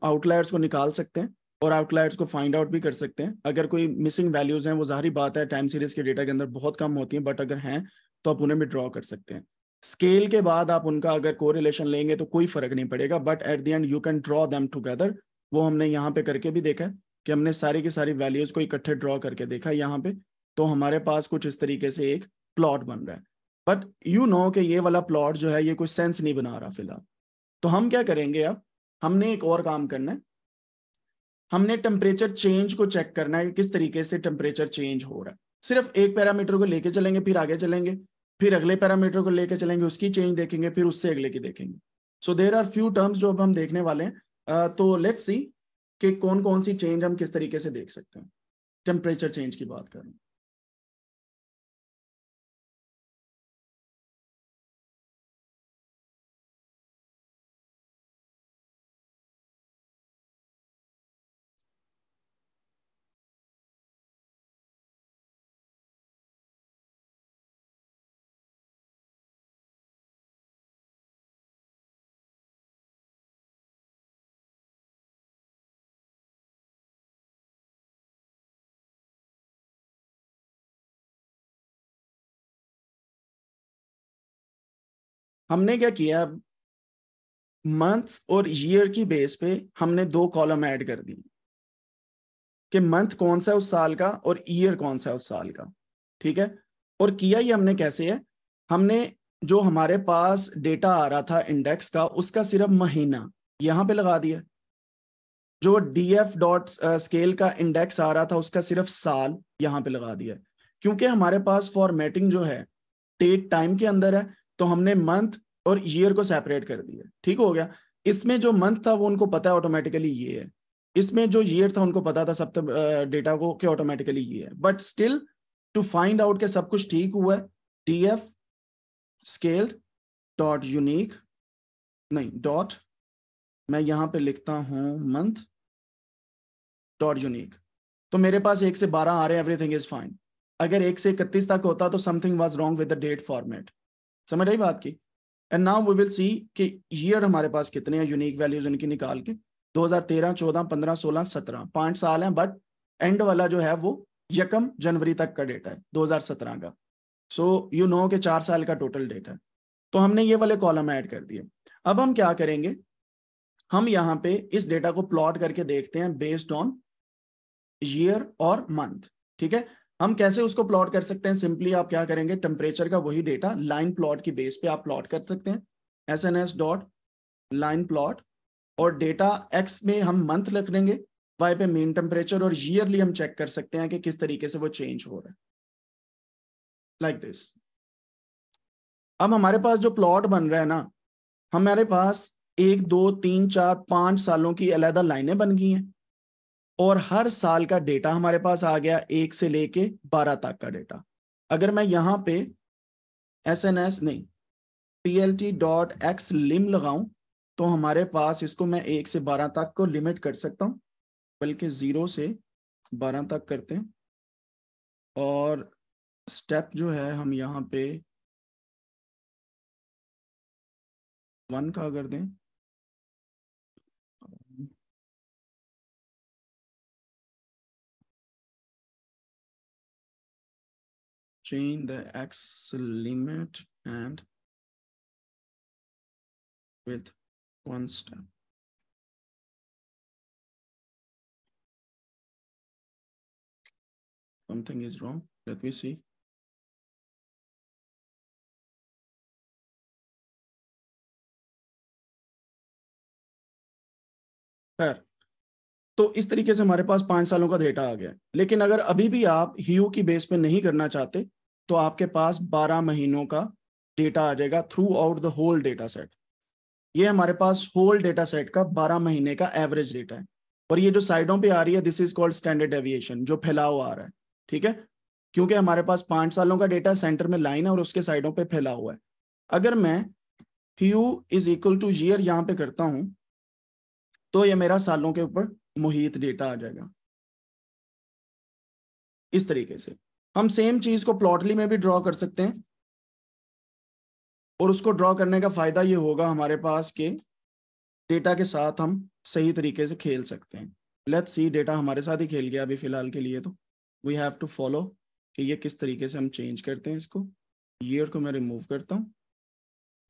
आउटलायर्स uh, को निकाल सकते हैं और आउटलायर्स को फाइंड आउट भी कर सकते हैं अगर कोई मिसिंग वैल्यूज हैं वो जारी बात है टाइम सीरीज के डेटा के अंदर बहुत कम होती हैं बट अगर हैं तो आप उन्हें भी ड्रॉ कर सकते हैं स्केल के बाद आप उनका अगर कोरिलेशन लेंगे तो कोई फर्क नहीं पड़ेगा but at the end you can draw them together वो हमने यहाँ पे करके भी देखा है कि हमने सारी की सारी वैल्यूज को इकट्ठे ड्रॉ करके देखा यहाँ पे तो हमारे पास कुछ इस तरीके से एक प्लॉट बन रहा है बट यू नो कि ये वाला प्लॉट जो है ये कोई सेंस नहीं बना रहा फिलहाल तो हम क्या करेंगे अब हमने एक और काम करना है हमने टेम्परेचर चेंज को चेक करना है कि किस तरीके से टेम्परेचर चेंज हो रहा है सिर्फ एक पैरामीटर को लेके चलेंगे फिर आगे चलेंगे फिर अगले पैरामीटर को लेकर चलेंगे उसकी चेंज देखेंगे फिर उससे अगले की देखेंगे so there are few terms जो अब हम देखने वाले हैं तो लेट्स सी कि कौन कौन सी चेंज हम किस तरीके से देख सकते हैं टेम्परेचर चेंज की बात करें हमने क्या किया मंथ और ईयर की बेस पे हमने दो कॉलम ऐड कर दिए कि मंथ कौन सा है उस साल का और ईयर कौन सा है उस साल का ठीक है और किया ये हमने कैसे है हमने जो हमारे पास डेटा आ रहा था इंडेक्स का उसका सिर्फ महीना यहां पे लगा दिया जो डी एफ डॉट स्केल का इंडेक्स आ रहा था उसका सिर्फ साल यहाँ पे लगा दिया क्योंकि हमारे पास फॉर्मेटिंग जो है डेट टाइम के अंदर है तो हमने मंथ और ईयर को सेपरेट कर दिया ठीक हो गया इसमें जो मंथ था वो उनको पता है ऑटोमेटिकली ये है इसमें जो ईयर था उनको पता था सब डेटा को कि ऑटोमेटिकली ये है but still to find out के सब कुछ ठीक हुआ है T F scale dot unique नहीं डॉट मैं यहां पे लिखता हूं मंथ डॉट यूनिक तो मेरे पास एक से बारह आ रहे एवरीथिंग इज फाइन अगर एक से इकतीस तक होता तो something was wrong with the date format समझ आई बात की and now we will see कि ईयर हमारे पास कितने हैं यूनिक वैल्यूज इनकी निकाल के 2013 14 15 16 17 पांच साल हैं बट एंड वाला जो है वो यकम जनवरी तक का डेटा है 2017 का सो यू नो के चार साल का टोटल डेटा है तो हमने ये वाले कॉलम ऐड कर दिए अब हम क्या करेंगे हम यहाँ पे इस डेटा को प्लॉट करके देखते हैं बेस्ड ऑन ईयर और मंथ ठीक है हम कैसे उसको प्लॉट कर सकते हैं सिंपली आप क्या करेंगे टेम्परेचर का वही डेटा लाइन प्लॉट की बेस पे आप प्लॉट कर सकते हैं S N S dot line plot और डेटा एक्स में हम मंथ रख देंगे वाई पे मेन टेम्परेचर और ईयरली हम चेक कर सकते हैं कि किस तरीके से वो चेंज हो रहा है लाइक like दिस अब हमारे पास जो प्लॉट बन रहा है ना हमारे पास एक दो तीन चार पांच सालों की अलहदा लाइने बन गई हैं और हर साल का डेटा हमारे पास आ गया एक से लेके बारह तक का डेटा अगर मैं यहाँ पे एस एन एस नहीं P L T dot X lim लगाऊं तो हमारे पास इसको मैं एक से बारह तक को लिमिट कर सकता हूँ बल्कि ज़ीरो से बारह तक करते हैं और स्टेप जो है हम यहाँ पे वन का कर दें change the X limit and with one step. Something is wrong. Let me see. खैर तो इस तरीके से हमारे पास पांच सालों का डेटा आ गया लेकिन अगर अभी भी आप ह्यू की बेस पे नहीं करना चाहते तो आपके पास 12 महीनों का डेटा आ जाएगा throughout the whole data set ये हमारे पास होल डेटा सेट का 12 महीने का एवरेज डेटा है और ये जो साइडों पे आ रही है this is called standard aviation जो फैलाव आ रहा है ठीक है क्योंकि हमारे पास पांच सालों का डेटा सेंटर में लाइन है और उसके साइडों पे फैला हुआ है अगर मैं hue is equal to year यहाँ पे करता हूं तो ये मेरा सालों के ऊपर मुहित डेटा आ जाएगा इस तरीके से हम सेम चीज को प्लॉटली में भी ड्रॉ कर सकते हैं और उसको ड्रॉ करने का फायदा ये होगा हमारे पास कि डेटा के साथ हम सही तरीके से खेल सकते हैं लेट्स सी डेटा हमारे साथ ही खेल गया अभी फिलहाल के लिए तो वी हैव टू फॉलो कि ये किस तरीके से हम चेंज करते हैं इसको ईयर को मैं रिमूव करता हूँ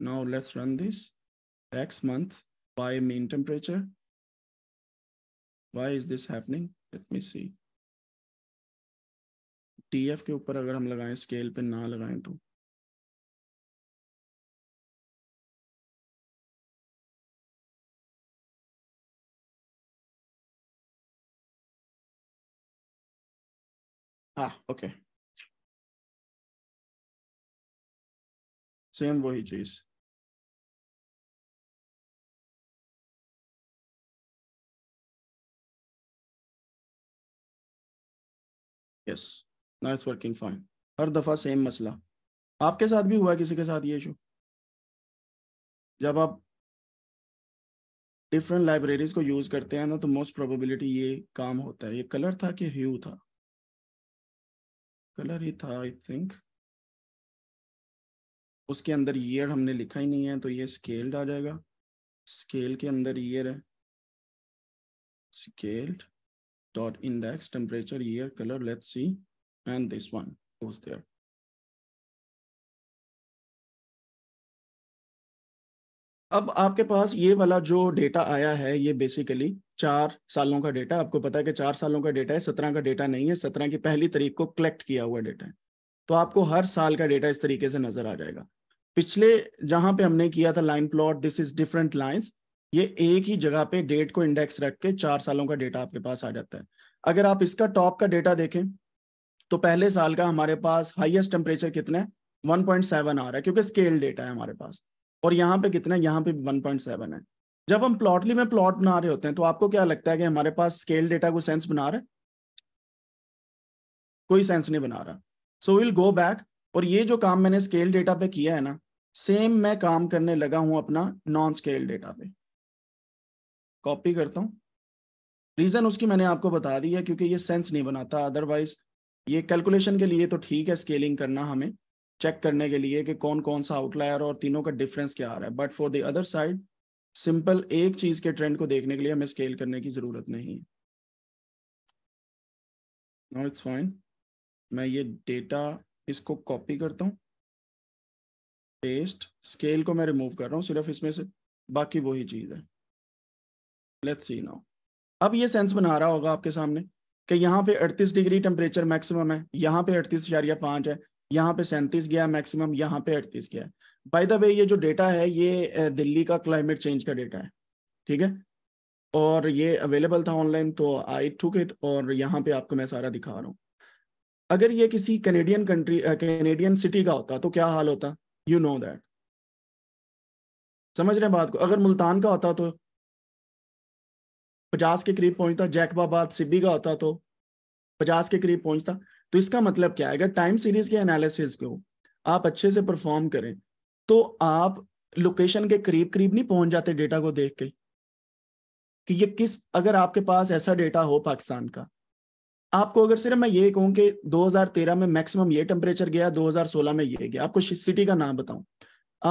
now let's run this X month by mean temperature Y is this happening let me see T F के ऊपर अगर हम लगाएं स्केल पे ना लगाएं तो हाँ ओके सेम वही चीज़ Yes. ना इट्स वर्किंग फाइन हर दफ़ा सेम मसला आपके साथ भी हुआ है किसी के साथ ये इशू जब आप डिफरेंट लाइब्रेरीज को यूज़ करते हैं ना तो मोस्ट प्रोबेबिलिटी ये काम होता है ये कलर था कि ह्यू था कलर ही था आई थिंक उसके अंदर ईयर हमने लिखा ही नहीं है तो ये स्केल्ड आ जाएगा स्केल के अंदर ईयर है scaled dot index temperature year colour let's see and this one goes there. अब आपके पास ये वाला जो डेटा आया है ये बेसिकली चार सालों का डेटा आपको पता है कि चार सालों का डेटा है सत्रह का डेटा नहीं है सत्रह की पहली तारीख को कलेक्ट किया हुआ डेटा है तो आपको हर साल का डेटा इस तरीके से नजर आ जाएगा पिछले जहां पे हमने किया था line plot this is different lines ये एक ही जगह पे डेट को इंडेक्स रख के चार सालों का डेटा आपके पास आ जाता है अगर आप इसका टॉप का डेटा देखें तो पहले साल का हमारे पास हाईएस्ट टेम्परेचर है 1.7 आ रहा है क्योंकि स्केल डेटा है हमारे पास और यहाँ पे कितना है यहाँ पे 1.7 है जब हम प्लॉटली में प्लॉट बना रहे होते हैं तो आपको क्या लगता है कि हमारे पास स्केल डेटा को सेंस बना रहा है कोई सेंस नहीं बना रहा सो विल गो बैक और ये जो काम मैंने स्केल डेटा पे किया है ना सेम मैं काम करने लगा हूं अपना नॉन स्केल डेटा पे कॉपी करता हूँ रीजन उसकी मैंने आपको बता दी है क्योंकि ये सेंस नहीं बनाता अदरवाइज ये कैलकुलेशन के लिए तो ठीक है स्केलिंग करना हमें चेक करने के लिए कि कौन कौन सा आउटलायर और तीनों का डिफरेंस क्या आ रहा है but for the other side simple एक चीज के ट्रेंड को देखने के लिए हमें स्केल करने की जरूरत नहीं है नॉट इट्स फाइन मैं ये डेटा इसको कॉपी करता हूँ पेस्ट स्केल को मैं रिमूव कर रहा हूँ सिर्फ इसमें से बाकी वही चीज़ है लेट्स सी नाउ अब ये सेंस बना रहा होगा आपके सामने कि यहाँ पे 38 डिग्री टेम्परेचर मैक्सिमम है यहाँ पे अड़तीस इशारिया पाँच है यहाँ पे सैंतीस गया मैक्सिमम यहाँ पे अड़तीस गया बाय द वे ये जो डेटा है ये दिल्ली का क्लाइमेट चेंज का डेटा है ठीक है और ये अवेलेबल था ऑनलाइन तो आई टुक इट और यहाँ पे आपको मैं सारा दिखा रहा हूँ अगर ये किसी कैनेडियन कंट्री कैनेडियन सिटी का होता तो क्या हाल होता यू नो दैट समझ रहे हैं बात को अगर मुल्तान का होता तो पचास के करीब पहुंचता जैकबाबाद सिब्बी का होता तो पचास के करीब पहुंचता तो इसका मतलब क्या है अगर टाइम सीरीज के एनालिसिस को आप अच्छे से परफॉर्म करें तो आप लोकेशन के करीब करीब नहीं पहुंच जाते डेटा को देख के कि ये किस अगर आपके पास ऐसा डेटा हो पाकिस्तान का आपको अगर सिर्फ मैं ये कहूँ कि 2013 में मैक्सिमम ये टेम्परेचर गया 2016 में ये गया आपको सिटी का नाम बताऊं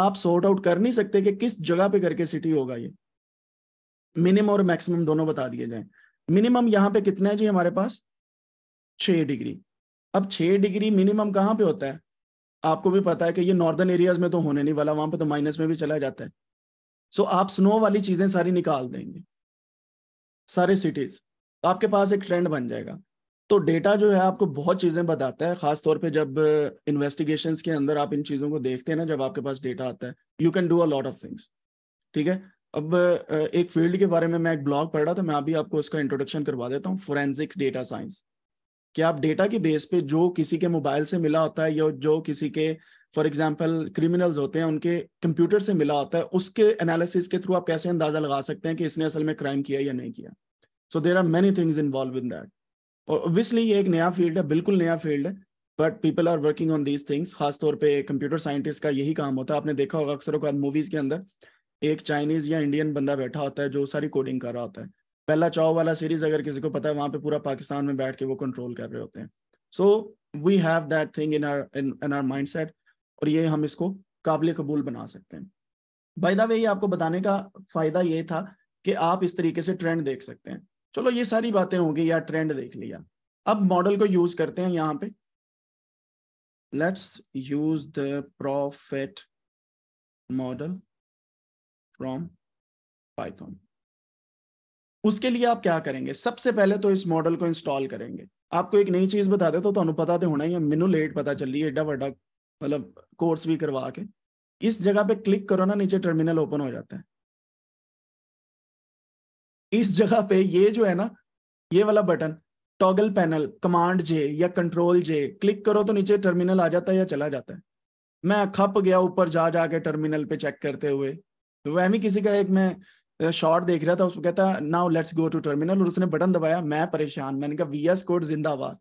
आप सॉर्ट आउट कर नहीं सकते कि किस जगह पे करके सिटी होगा ये मिनिमम और मैक्सिमम दोनों बता दिए जाए मिनिमम यहाँ पे कितना है जी हमारे पास छः डिग्री अब छः डिग्री मिनिमम कहाँ पे होता है आपको भी पता है कि ये नॉर्दर्न एरियाज में तो होने नहीं वाला वहां पे तो माइनस में भी चला जाता है सो आप स्नो वाली चीजें सारी निकाल देंगे सारे सिटीज तो आपके पास एक ट्रेंड बन जाएगा तो डेटा जो है आपको बहुत चीजें बताता है खासतौर पे जब इन्वेस्टिगेशन uh, के अंदर आप इन चीजों को देखते हैं ना जब आपके पास डेटा आता है you can do a lot of things ठीक है अब एक फील्ड के बारे में मैं एक ब्लॉग पढ़ रहा था मैं अभी आपको उसका इंट्रोडक्शन करवा देता हूँ फोरेंसिक्स डेटा साइंस कि आप डेटा के बेस पे जो किसी के मोबाइल से मिला होता है या जो किसी के फॉर एग्जाम्पल क्रिमिनल्स होते हैं उनके कंप्यूटर से मिला होता है उसके एनालिसिस के थ्रू आप कैसे अंदाजा लगा सकते हैं कि इसने असल में क्राइम किया या नहीं किया so there are many things involve in that और ऑब्वियसली ये एक नया फील्ड है बिल्कुल नया फील्ड है but people are working on these things खासतौर पर कंप्यूटर साइंटिस्ट का यही काम होता है आपने देखा होगा अक्सर मूवीज के अंदर एक चाइनीज या इंडियन बंदा बैठा होता है जो सारी कोडिंग कर रहा होता है पहला चाव वाला सीरीज अगर किसी को पता है वहां पे पूरा पाकिस्तान में बैठ के वो कंट्रोल कर रहे होते हैं so we have that thing in our in our mindset और ये हम इसको काबिल कबूल बना सकते हैं बाय द वे ये आपको बताने का फायदा ये था कि आप इस तरीके से ट्रेंड देख सकते हैं चलो ये सारी बातें होगी या ट्रेंड देख लिया अब मॉडल को यूज करते हैं यहाँ पे let's use the prophet model from Python उसके लिए आप क्या करेंगे सबसे पहले तो इस मॉडल को इंस्टॉल करेंगे आपको एक नई चीज बता दे तो ਤੁਹਾਨੂੰ ਪਤਾ ਤੇ ਹੋਣਾ ਹੀ ਹੈ ਮੈਨੂੰ ਲੇਟ ਪਤਾ ਚੱਲੀ एडा ਵੱਡਾ मतलब कोर्स भी करवा के इस जगह पे क्लिक करो ना नीचे टर्मिनल ओपन हो जाता है इस जगह पे ये जो है ना ये वाला button toggle panel command J या कंट्रोल जे क्लिक करो तो नीचे टर्मिनल आ जाता है या चला जाता है मैं खप गया ऊपर जा जाके टर्मिनल पे चेक करते हुए तो वह किसी का एक मैं शॉर्ट देख रहा था उसको कहता now let's go to terminal और उसने बटन दबाया मैं परेशान मैंने कहा वी एस कोड जिंदाबाद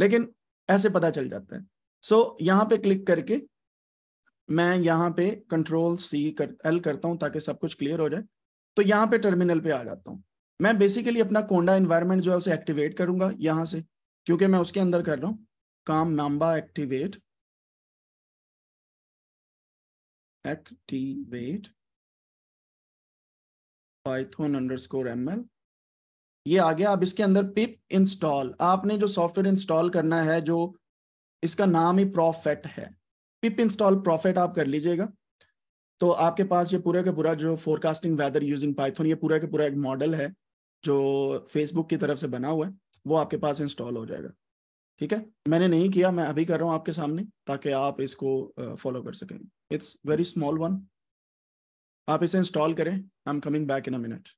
लेकिन ऐसे पता चल जाता है सो so, यहाँ पे क्लिक करके मैं यहाँ पे कंट्रोल सी कर एल करता हूँ ताकि सब कुछ क्लियर हो जाए तो यहाँ पे टर्मिनल पे आ जाता हूँ मैं बेसिकली अपना कोंडा इन्वायरमेंट जो है उसे एक्टिवेट करूंगा यहाँ से क्योंकि मैं उसके अंदर कर रहा हूँ काम numba activate activate Python underscore ML ये आ गया अब इसके अंदर पिप इंस्टॉल आपने जो सॉफ्टवेयर इंस्टॉल करना है जो इसका नाम ही प्रॉफेट है पिप इंस्टॉल प्रॉफेट आप कर लीजिएगा तो आपके पास ये पूरा का पूरा जो फोरकास्टिंग वेदर यूजिंग पाइथन ये पूरा का पूरा एक मॉडल है जो फेसबुक की तरफ से बना हुआ है वो आपके पास इंस्टॉल हो जाएगा ठीक है मैंने नहीं किया मैं अभी कर रहा हूँ आपके सामने ताकि आप इसको फॉलो कर सकें इट्स वेरी स्मॉल वन आप इसे इंस्टॉल करें I am coming back in a minute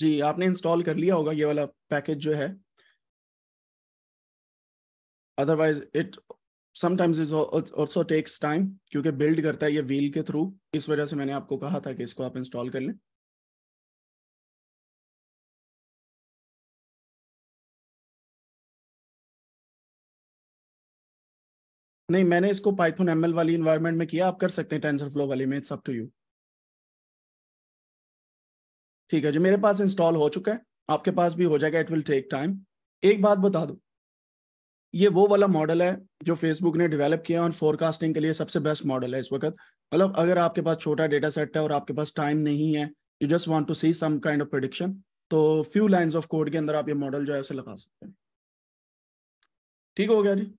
जी आपने इंस्टॉल कर लिया होगा ये वाला पैकेज जो है otherwise it sometimes is also takes time क्योंकि बिल्ड करता है ये व्हील के थ्रू इस वजह से मैंने आपको कहा था कि इसको आप इंस्टॉल कर लें नहीं मैंने इसको पाइथन एमएल वाली इन्वायरमेंट में किया आप कर सकते हैं टेंसर फ्लो वाली में इट्स अप टू यू ठीक है जो मेरे पास इंस्टॉल हो चुका है आपके पास भी हो जाएगा इट विल टेक टाइम एक बात बता दो ये वो वाला मॉडल है जो फेसबुक ने डेवलप किया और फोरकास्टिंग के लिए सबसे बेस्ट मॉडल है इस वक्त मतलब अगर आपके पास छोटा डेटा सेट है और आपके पास टाइम नहीं है you just want to see some kind of prediction तो फ्यू लाइंस ऑफ कोड के अंदर आप ये मॉडल जो है उसे लगा सकते हैं ठीक हो गया जी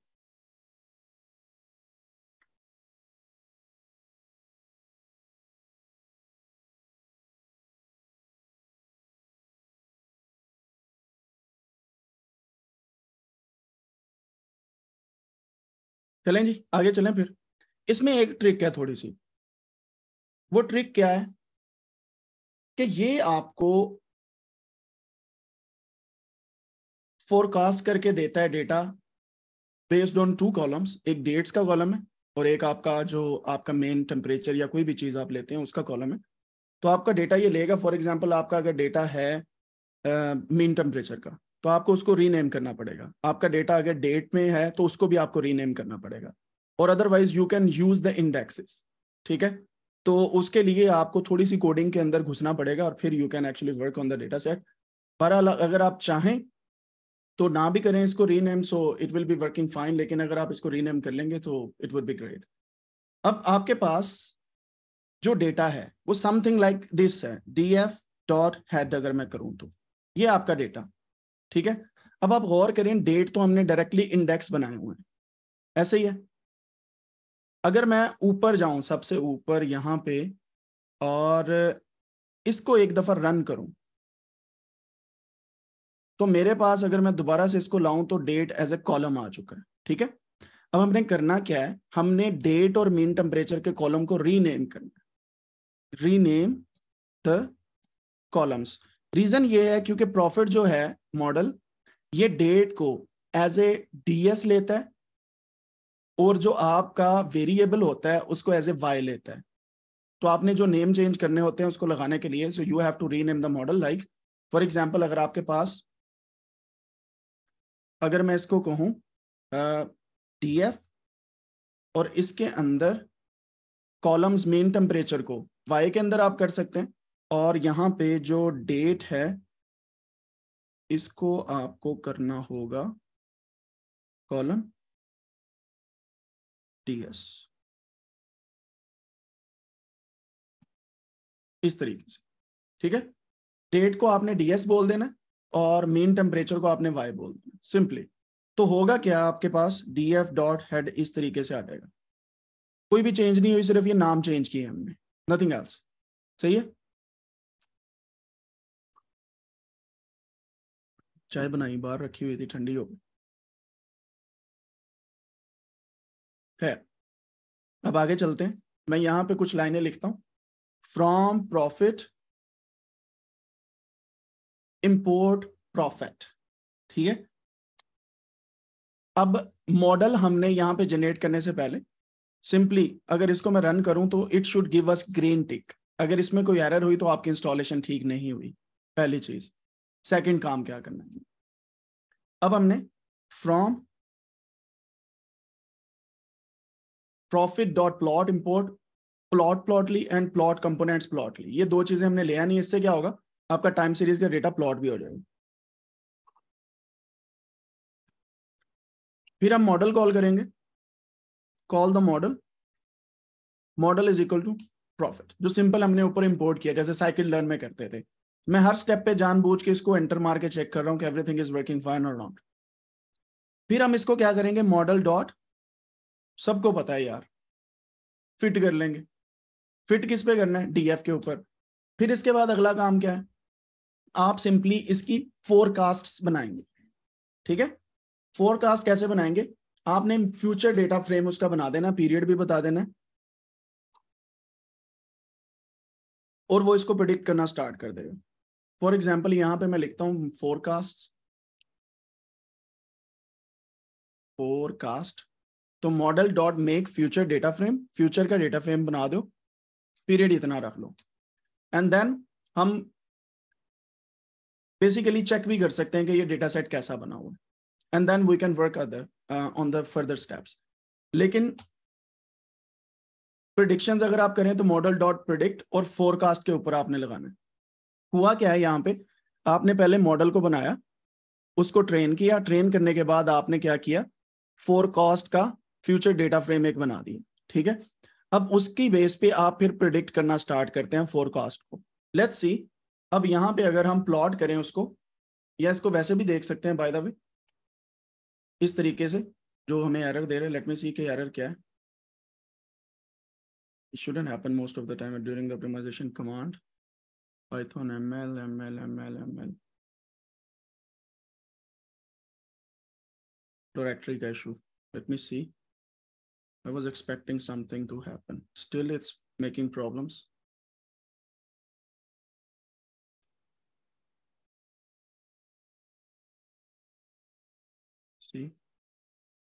चलें जी आगे चलें फिर इसमें एक ट्रिक है थोड़ी सी वो ट्रिक क्या है कि ये आपको फोरकास्ट करके देता है data based on two columns एक डेट्स का कॉलम है और एक आपका जो आपका मेन टेम्परेचर या कोई भी चीज़ आप लेते हैं उसका कॉलम है तो आपका डेटा ये लेगा फॉर एग्जांपल आपका अगर डेटा है मेन uh, टेम्परेचर का तो आपको उसको रीनेम करना पड़ेगा आपका डेटा अगर डेट में है तो उसको भी आपको रीनेम करना पड़ेगा और otherwise you can use the indexes ठीक है तो उसके लिए आपको थोड़ी सी कोडिंग के अंदर घुसना पड़ेगा और फिर you can actually work on the data set पर अगर आप चाहें तो ना भी करें इसको rename so it will be working fine लेकिन अगर आप इसको रीनेम कर लेंगे तो इट विल बी ग्रेट अब आपके पास जो डेटा है वो समथिंग लाइक दिस है डी एफ डॉट हेड अगर मैं करूं तो ये आपका डेटा ठीक है अब आप गौर करें डेट तो हमने डायरेक्टली इंडेक्स बनाए हुए हैं ऐसे ही है अगर मैं ऊपर जाऊं सबसे ऊपर यहां पे और इसको एक दफा रन करूं तो मेरे पास अगर मैं दोबारा से इसको लाऊं तो डेट एज ए कॉलम आ चुका है ठीक है अब हमने करना क्या है हमने डेट और मीन टेम्परेचर के कॉलम को रीनेम करना रीनेम द कॉलम्स रीजन ये है क्योंकि प्रॉफिट जो है मॉडल ये डेट को एज ए डीएस लेता है और जो आपका वेरिएबल होता है उसको एज ए वाई लेता है तो आपने जो नेम चेंज करने होते हैं उसको लगाने के लिए so you have to rename the model like for example अगर आपके पास अगर मैं इसको कहूँ टी एफ और इसके अंदर कॉलम्स मेन टेम्परेचर को वाई के अंदर आप कर सकते हैं और यहाँ पे जो डेट है इसको आपको करना होगा कॉलन टीएस इस तरीके से ठीक है डेट को आपने डीएस बोल देना और मेन टेम्परेचर को आपने वाई बोल देना सिंपली तो होगा क्या आपके पास डी एफ डॉट हेड इस तरीके से आ जाएगा कोई भी चेंज नहीं हुई सिर्फ ये नाम चेंज किए हमने नथिंग एल्स सही है चाय बनाई बाहर रखी हुई थी ठंडी हो गई खैर अब आगे चलते हैं मैं यहां पे कुछ लाइनें लिखता हूं फ्रॉम प्रॉफिट इम्पोर्ट प्रॉफिट ठीक है अब मॉडल हमने यहां पे जनरेट करने से पहले सिंपली अगर इसको मैं रन करूं तो it should give us green tick अगर इसमें कोई एरर हुई तो आपकी इंस्टॉलेशन ठीक नहीं हुई पहली चीज सेकंड काम क्या करना है अब हमने from prophet dot plot import plot plotly and plot components plotly ये दो चीजें हमने लिया नहीं इससे क्या होगा आपका टाइम सीरीज का डेटा प्लॉट भी हो जाएगा फिर हम मॉडल कॉल करेंगे call the model model is equal to prophet जो सिंपल हमने ऊपर इंपोर्ट किया जैसे साइकिल लर्न में करते थे मैं हर स्टेप पे जानबूझ के इसको एंटर मार के चेक कर रहा हूँ कि एवरीथिंग इज वर्किंग फाइन और नॉट फिर हम इसको क्या करेंगे मॉडल डॉट सबको पता है यार फिट कर लेंगे फिट किस पे करना है डीएफ के ऊपर फिर इसके बाद अगला काम क्या है आप सिंपली इसकी फोरकास्ट बनाएंगे ठीक है फोरकास्ट कैसे बनाएंगे आपने फ्यूचर डेटा फ्रेम उसका बना देना पीरियड भी बता देना और वो इसको प्रिडिक्ट करना स्टार्ट कर देगा फॉर एग्जाम्पल यहाँ पे मैं लिखता हूँ फोरकास्ट फोरकास्ट तो model dot make future data frame future का डेटा फ्रेम बना दो पीरियड इतना रख लो एंड देन हम बेसिकली चेक भी कर सकते हैं कि ये डेटा सेट कैसा बना हुआ है and then we can work other on the further steps लेकिन प्रडिक्शन अगर आप करें तो मॉडल डॉट प्रिडिक्ट और फोरकास्ट के ऊपर आपने लगाना है हुआ क्या है यहाँ पे आपने पहले मॉडल को बनाया उसको ट्रेन किया ट्रेन करने के बाद आपने क्या किया फोर कॉस्ट का फ्यूचर डेटा फ्रेम एक बना दिया ठीक है अब उसकी बेस पे आप फिर प्रिडिक्ट करना स्टार्ट करते हैं फोर कॉस्ट को लेट्स सी अब यहाँ पे अगर हम प्लॉट करें उसको या इसको वैसे भी देख सकते हैं बाय द वे इस तरीके से जो हमें एरर दे रहे हैं लेट मी सी के एरर क्या है it shouldn't happen most of the time during the optimization command Python ML, ML, ML, ML. Directory issue. Let me see. I was expecting something to happen. Still, it's making problems. See,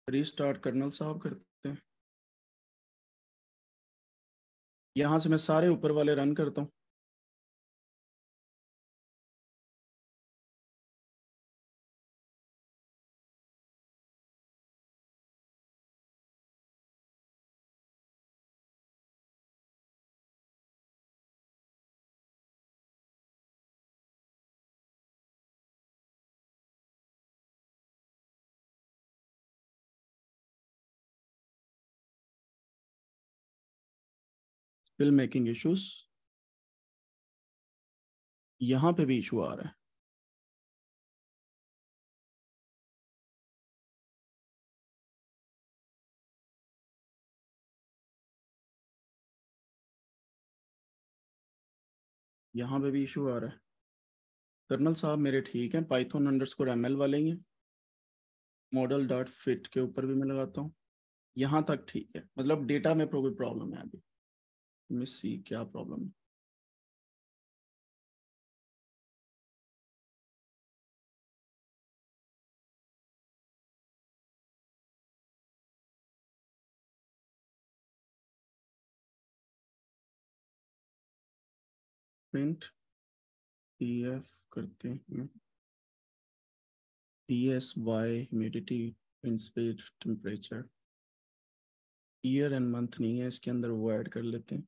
restart kernel साहब करते हैं यहां से मैं सारे ऊपर वाले run करता हूँ फिल्म इश्यूज यहां पे भी इशू आ रहा है यहां पे भी इशू आ रहा है कर्नल साहब मेरे ठीक हैं पाइथन अंडरस्कोर एमएल वाले हैं मॉडल डॉट फिट के ऊपर भी मैं लगाता हूँ यहां तक ठीक है मतलब डेटा में कोई प्रॉब्लम है अभी मिस सी क्या प्रॉब्लम प्रिंट एफ करते हैं S Y humidity instead temperature year and month नहीं है इसके अंदर वो ऐड कर लेते हैं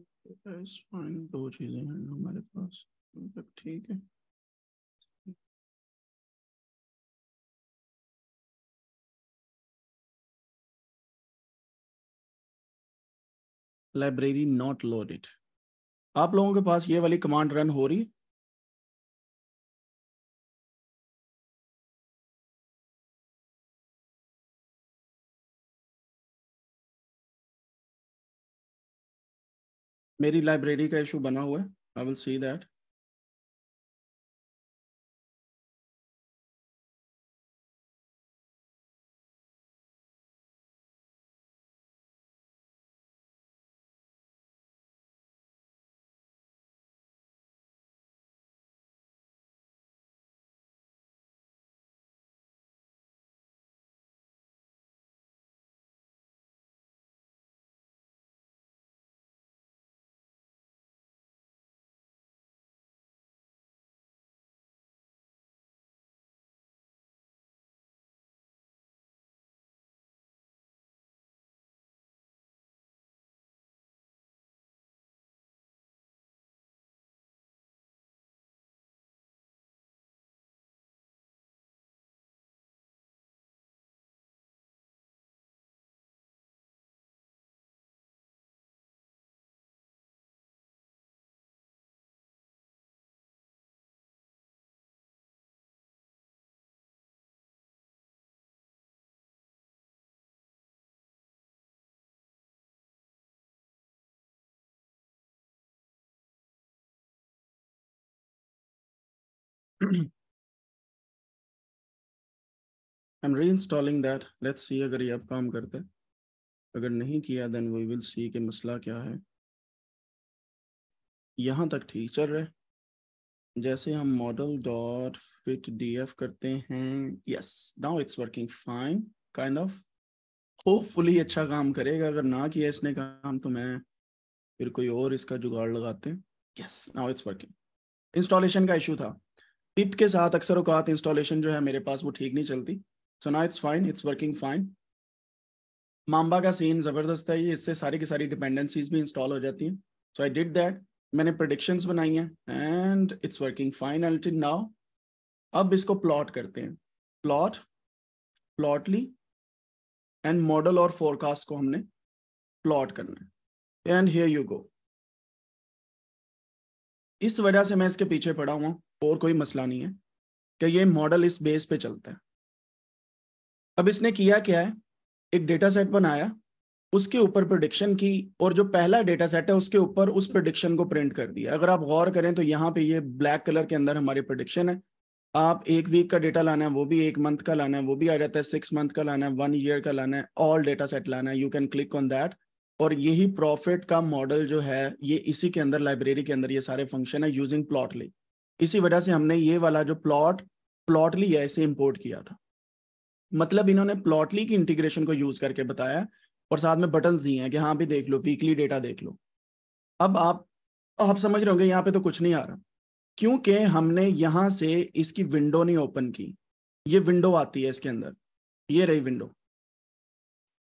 फाइन दो चीज़ें हैं हमारे पास मतलब ठीक है लाइब्रेरी नॉट लोडेड आप लोगों के पास ये वाली कमांड रन हो रही है मेरी लाइब्रेरी का इशू बना हुआ है I will see that I'm reinstalling that. Let's see अगर ये अब काम करते अगर नहीं किया then we will see कि मसला क्या है यहाँ तक ठीक चल रहा है जैसे हम model dot fit D F करते हैं yes now it's working fine kind of hopefully अच्छा काम करेगा अगर ना किया इसने काम तो मैं फिर कोई और इसका जुगाड़ लगाते हैं yes now it's working installation का इशू था पिप के साथ अक्सर अवकात इंस्टॉलेशन जो है मेरे पास वो ठीक नहीं चलती सो ना it's fine it's working fine Mamba का सीन ज़बरदस्त है ये इससे सारी की सारी डिपेंडेंसीज भी इंस्टॉल हो जाती हैं सो आई डिड दैट मैंने प्रडिक्शंस बनाई हैं and it's working fine until now अब इसको प्लॉट करते हैं प्लॉट प्लॉटली एंड मॉडल और फोरकास्ट को हमने प्लॉट करना है एंड हेयर यू गो इस वजह से मैं इसके पीछे पड़ा हुआ और कोई मसला नहीं है कि ये मॉडल इस बेस पे चलता है अब इसने किया क्या है एक डेटा सेट बनाया उसके ऊपर प्रोडिक्शन की और जो पहला डेटा सेट है उसके ऊपर उस प्रोडिक्शन को प्रिंट कर दिया अगर आप गौर करें तो यहाँ पे ये ब्लैक कलर के अंदर हमारी प्रोडिक्शन है आप एक वीक का डेटा लाना है वो भी एक मंथ का लाना है वो भी आ जाता है सिक्स मंथ का लाना है वन ईयर का लाना है ऑल डेटा सेट लाना है you can click on that और यही प्रॉफिट का मॉडल जो है ये इसी के अंदर लाइब्रेरी के अंदर ये सारे फंक्शन है यूजिंग प्लॉटली इसी वजह से हमने ये वाला जो प्लॉट प्लॉटली है इसे इम्पोर्ट किया था मतलब इन्होंने प्लॉटली की इंटीग्रेशन को यूज करके बताया और साथ में बटन दिए हैं कि हाँ भी देख लो वीकली डेटा देख लो अब आप आप समझ रहे होंगे यहाँ पे तो कुछ नहीं आ रहा क्योंकि हमने यहाँ से इसकी विंडो नहीं ओपन की ये विंडो आती है इसके अंदर ये रही विंडो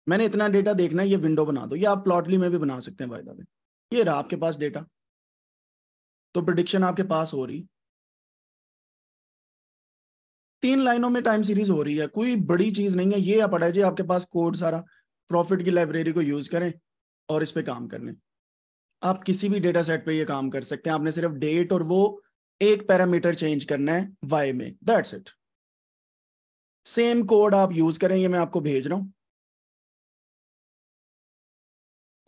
मैंने इतना डेटा देखना है ये विंडो बना दो ये आप प्लॉटली में भी बना सकते हैं वायदा में ये रहा आपके पास डेटा तो प्रडिक्शन आपके पास हो रही तीन लाइनों में टाइम सीरीज हो रही है कोई बड़ी चीज नहीं है ये आप जी आपके पास कोड सारा प्रॉफिट की लाइब्रेरी को यूज करें और इस पर काम कर लें आप किसी भी डेटा सेट पे यह काम कर सकते हैं आपने सिर्फ डेट और वो एक पैरामीटर चेंज करना है वाई में दैट्स इट सेम कोड आप यूज करें ये मैं आपको भेज रहा हूं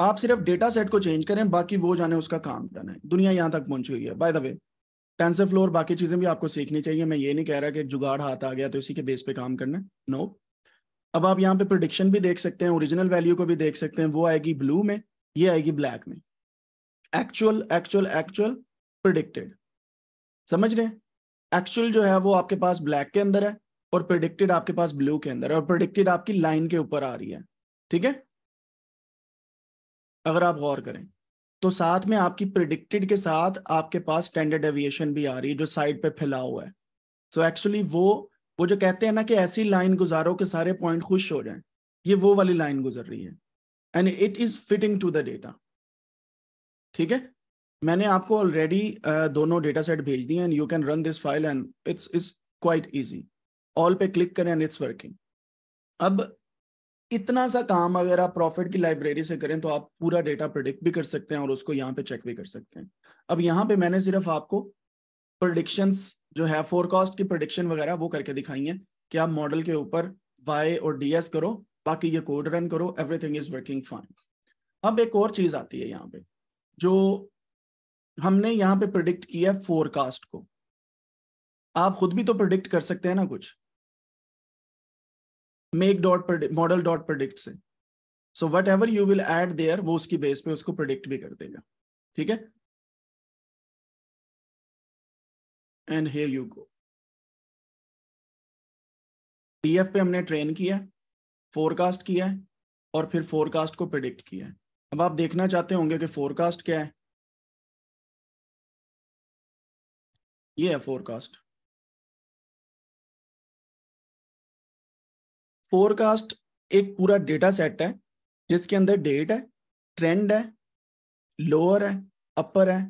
आप सिर्फ डेटा सेट को चेंज करें बाकी वो जाने उसका काम जाना है दुनिया यहां तक पहुंची हुई है by the way TensorFlow और बाकी चीज़ें भी आपको सीखनी चाहिए मैं ये नहीं कह रहा कि जुगाड़ हाथ आ गया तो इसी के बेस पे काम करना नो no. अब आप यहाँ पे प्रोडिक्शन भी देख सकते हैं ओरिजिनल वैल्यू को भी देख सकते हैं वो आएगी ब्लू में ये आएगी ब्लैक में एक्चुअल एक्चुअल एक्चुअल प्रिडिक्टेड समझ रहे हैं एक्चुअल जो है वो आपके पास ब्लैक के अंदर है और प्रिडिक्टेड आपके पास ब्लू के अंदर है और प्रिडिक्टेड आपकी लाइन के ऊपर आ रही है ठीक है अगर आप गौर करें तो साथ में आपकी प्रिडिक्टेड के साथ आपके पास स्टैंडर्ड एविएशन भी आ रही है जो साइड पे फैला हुआ है सो so एक्चुअली वो वो जो कहते हैं ना कि ऐसी लाइन गुजारो के सारे पॉइंट खुश हो जाए ये वो वाली लाइन गुजर रही है and it is fitting to the data ठीक है मैंने आपको ऑलरेडी uh, दोनों डेटा सेट भेज दिए and you can run this file and it's is quite easy all पे क्लिक करें एंड इट्स वर्किंग अब इतना सा काम अगर आप प्रॉफिट की लाइब्रेरी से करें तो आप पूरा डेटा प्रिडिक्ट भी कर सकते हैं और उसको यहाँ पे चेक भी कर सकते हैं अब यहाँ पे मैंने सिर्फ आपको प्रोडिक्शन जो है फोरकास्ट की प्रोडिक्शन वगैरह वो करके दिखाई है कि आप मॉडल के ऊपर वाई और डी करो बाकी ये कोड रन करो एवरीथिंग इज वर्किंग फाइन अब एक और चीज आती है यहाँ पे जो हमने यहाँ पे प्रिडिक्ट किया है फोरकास्ट को आप खुद भी तो प्रिडिक्ट कर सकते हैं ना कुछ make dot predict model dot predict से so whatever you will add there वो उसकी बेस पे उसको प्रोडिक्ट भी कर देगा ठीक है and you you go DF पे हमने ट्रेन किया है फोरकास्ट किया है और फिर फोरकास्ट को प्रिडिक्ट किया है अब आप देखना चाहते होंगे कि फोरकास्ट क्या है ये है फोरकास्ट फोरकास्ट एक पूरा डेटा सेट है जिसके अंदर डेट है ट्रेंड है लोअर है अपर है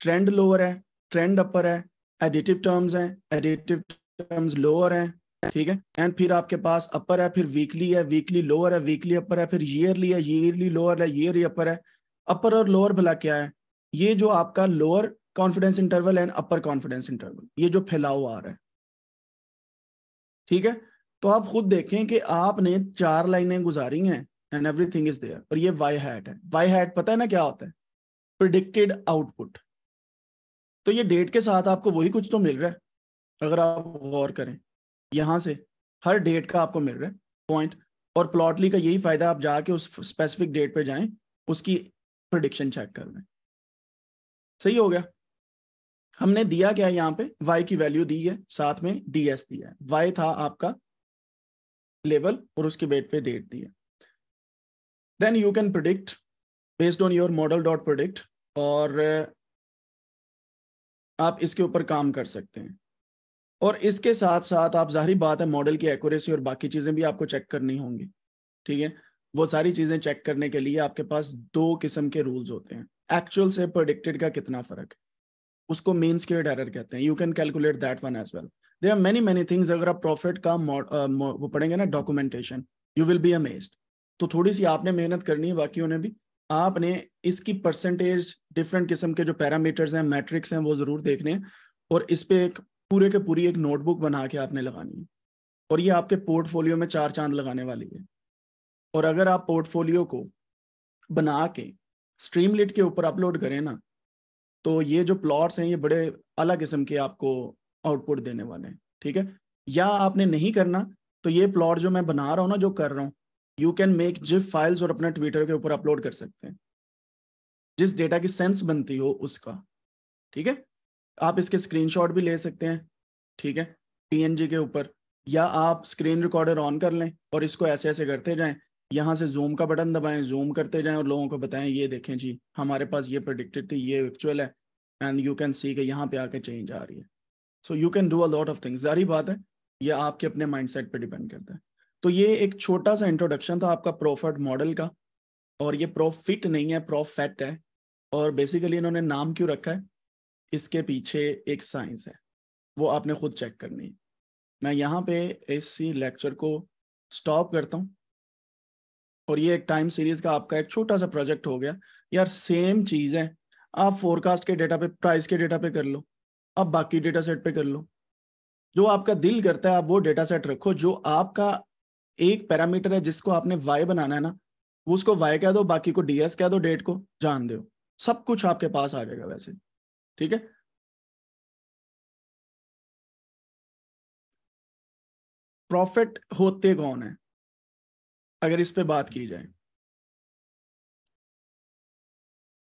ट्रेंड लोअर है ट्रेंड अपर है एडिटिव टर्म्स है एडिटिव टर्म्स लोअर है ठीक है एंड फिर आपके पास अपर है फिर वीकली है वीकली लोअर है वीकली अपर है फिर ईयरली है ईयरली लोअर है ईयरली अपर है अपर और लोअर भला क्या है ये जो आपका lower confidence interval and upper confidence interval ये जो फैलाव आ रहा है ठीक है तो आप खुद देखें कि आपने चार लाइनें गुजारी हैं एंड एवरीथिंग इज देयर और ये वाई हैट है वाई हैट पता है ना क्या होता है प्रिडिक्टेड आउटपुट तो ये डेट के साथ आपको वही कुछ तो मिल रहा है अगर आप गौर करें यहाँ से हर डेट का आपको मिल रहा है पॉइंट और प्लॉटली का यही फायदा आप जाके उस स्पेसिफिक डेट पे जाएं उसकी प्रडिक्शन चेक कर लें सही हो गया हमने दिया क्या है यहाँ पे y की वैल्यू दी है साथ में डी एस दिया है y था आपका लेवल और उसके बेट पे डेट दिए then you can predict based on your model dot predict और uh, आप इसके ऊपर काम कर सकते हैं और इसके साथ साथ आप जाहिर बात है मॉडल की एक्यूरेसी और बाकी चीज़ें भी आपको चेक करनी होंगी ठीक है वो सारी चीज़ें चेक करने के लिए आपके पास दो किस्म के रूल्स होते हैं एक्चुअल से प्रोडिक्टेड का कितना फ़र्क है उसको मीन स्केयर एरर कहते हैं you can calculate that one as well there are many many things अगर आप प्रॉफिट का वो पढ़ेंगे ना documentation you will be amazed तो थोड़ी सी आपने मेहनत करनी है बाकी ने भी आपने इसकी परसेंटेज डिफरेंट किस्म के जो पैरामीटर्स हैं मैट्रिक्स हैं वो जरूर देखने और इस पर एक पूरे के पूरी एक नोटबुक बना के आपने लगानी है और ये आपके पोर्टफोलियो में चार चांद लगाने वाली है और अगर आप पोर्टफोलियो को बना के स्ट्रीमलिट के ऊपर अपलोड करें ना तो ये जो प्लॉट्स हैं ये बड़े अलग किस्म के आपको आउटपुट देने वाले हैं ठीक है या आपने नहीं करना तो ये प्लॉट जो मैं बना रहा हूँ ना जो कर रहा हूँ you can make zip files और अपना ट्विटर के ऊपर अपलोड कर सकते हैं जिस डेटा की सेंस बनती हो उसका ठीक है आप इसके स्क्रीनशॉट भी ले सकते हैं ठीक है पीएनजी के ऊपर या आप स्क्रीन रिकॉर्डर ऑन कर लें और इसको ऐसे ऐसे करते जाएं यहाँ से जूम का बटन दबाएं जूम करते जाएं और लोगों को बताएं ये देखें जी हमारे पास ये प्रोडिक्टेड थी ये एक्चुअल है एंड यू कैन सी कि यहाँ पे आके चेंज आ रही है so you can do a lot of things जारी बात है ये आपके अपने माइंडसेट पे डिपेंड करता है तो ये एक छोटा सा इंट्रोडक्शन था आपका प्रोफर्ट मॉडल का और ये प्रोफिट नहीं है प्रोफेट है और बेसिकली इन्होंने नाम क्यों रखा है इसके पीछे एक साइंस है वो आपने खुद चेक करनी है मैं यहाँ पे इसी लेक्चर को स्टॉप करता हूँ और ये एक टाइम सीरीज का आपका एक छोटा सा प्रोजेक्ट हो गया यार सेम चीज़ है आप फोरकास्ट के डेटा पे प्राइस के डेटा पे कर लो आप बाकी डेटा सेट पे कर लो जो आपका दिल करता है आप वो डेटा सेट रखो जो आपका एक पैरामीटर है जिसको आपने वाई बनाना है ना वो उसको वाई कह दो बाकी को डीएस कह दो डेट को जान दो सब कुछ आपके पास आ जाएगा वैसे ठीक है प्रॉफिट होते कौन है अगर इस पे बात की जाए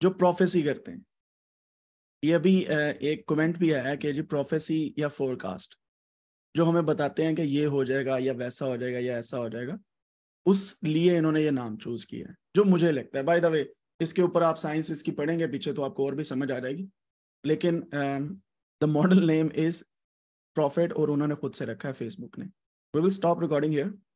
जो प्रोफेसी करते हैं ये भी एक कमेंट भी आया कि जी प्रोफेसी या फोरकास्ट जो हमें बताते हैं कि ये हो जाएगा या वैसा हो जाएगा या ऐसा हो जाएगा उस लिए इन्होंने ये नाम चूज किया है जो मुझे लगता है बाय द वे इसके ऊपर आप साइंस इसकी पढ़ेंगे पीछे तो आपको और भी समझ आ जाएगी लेकिन the model name is Prophet और उन्होंने खुद से रखा है फेसबुक ने we will stop recording here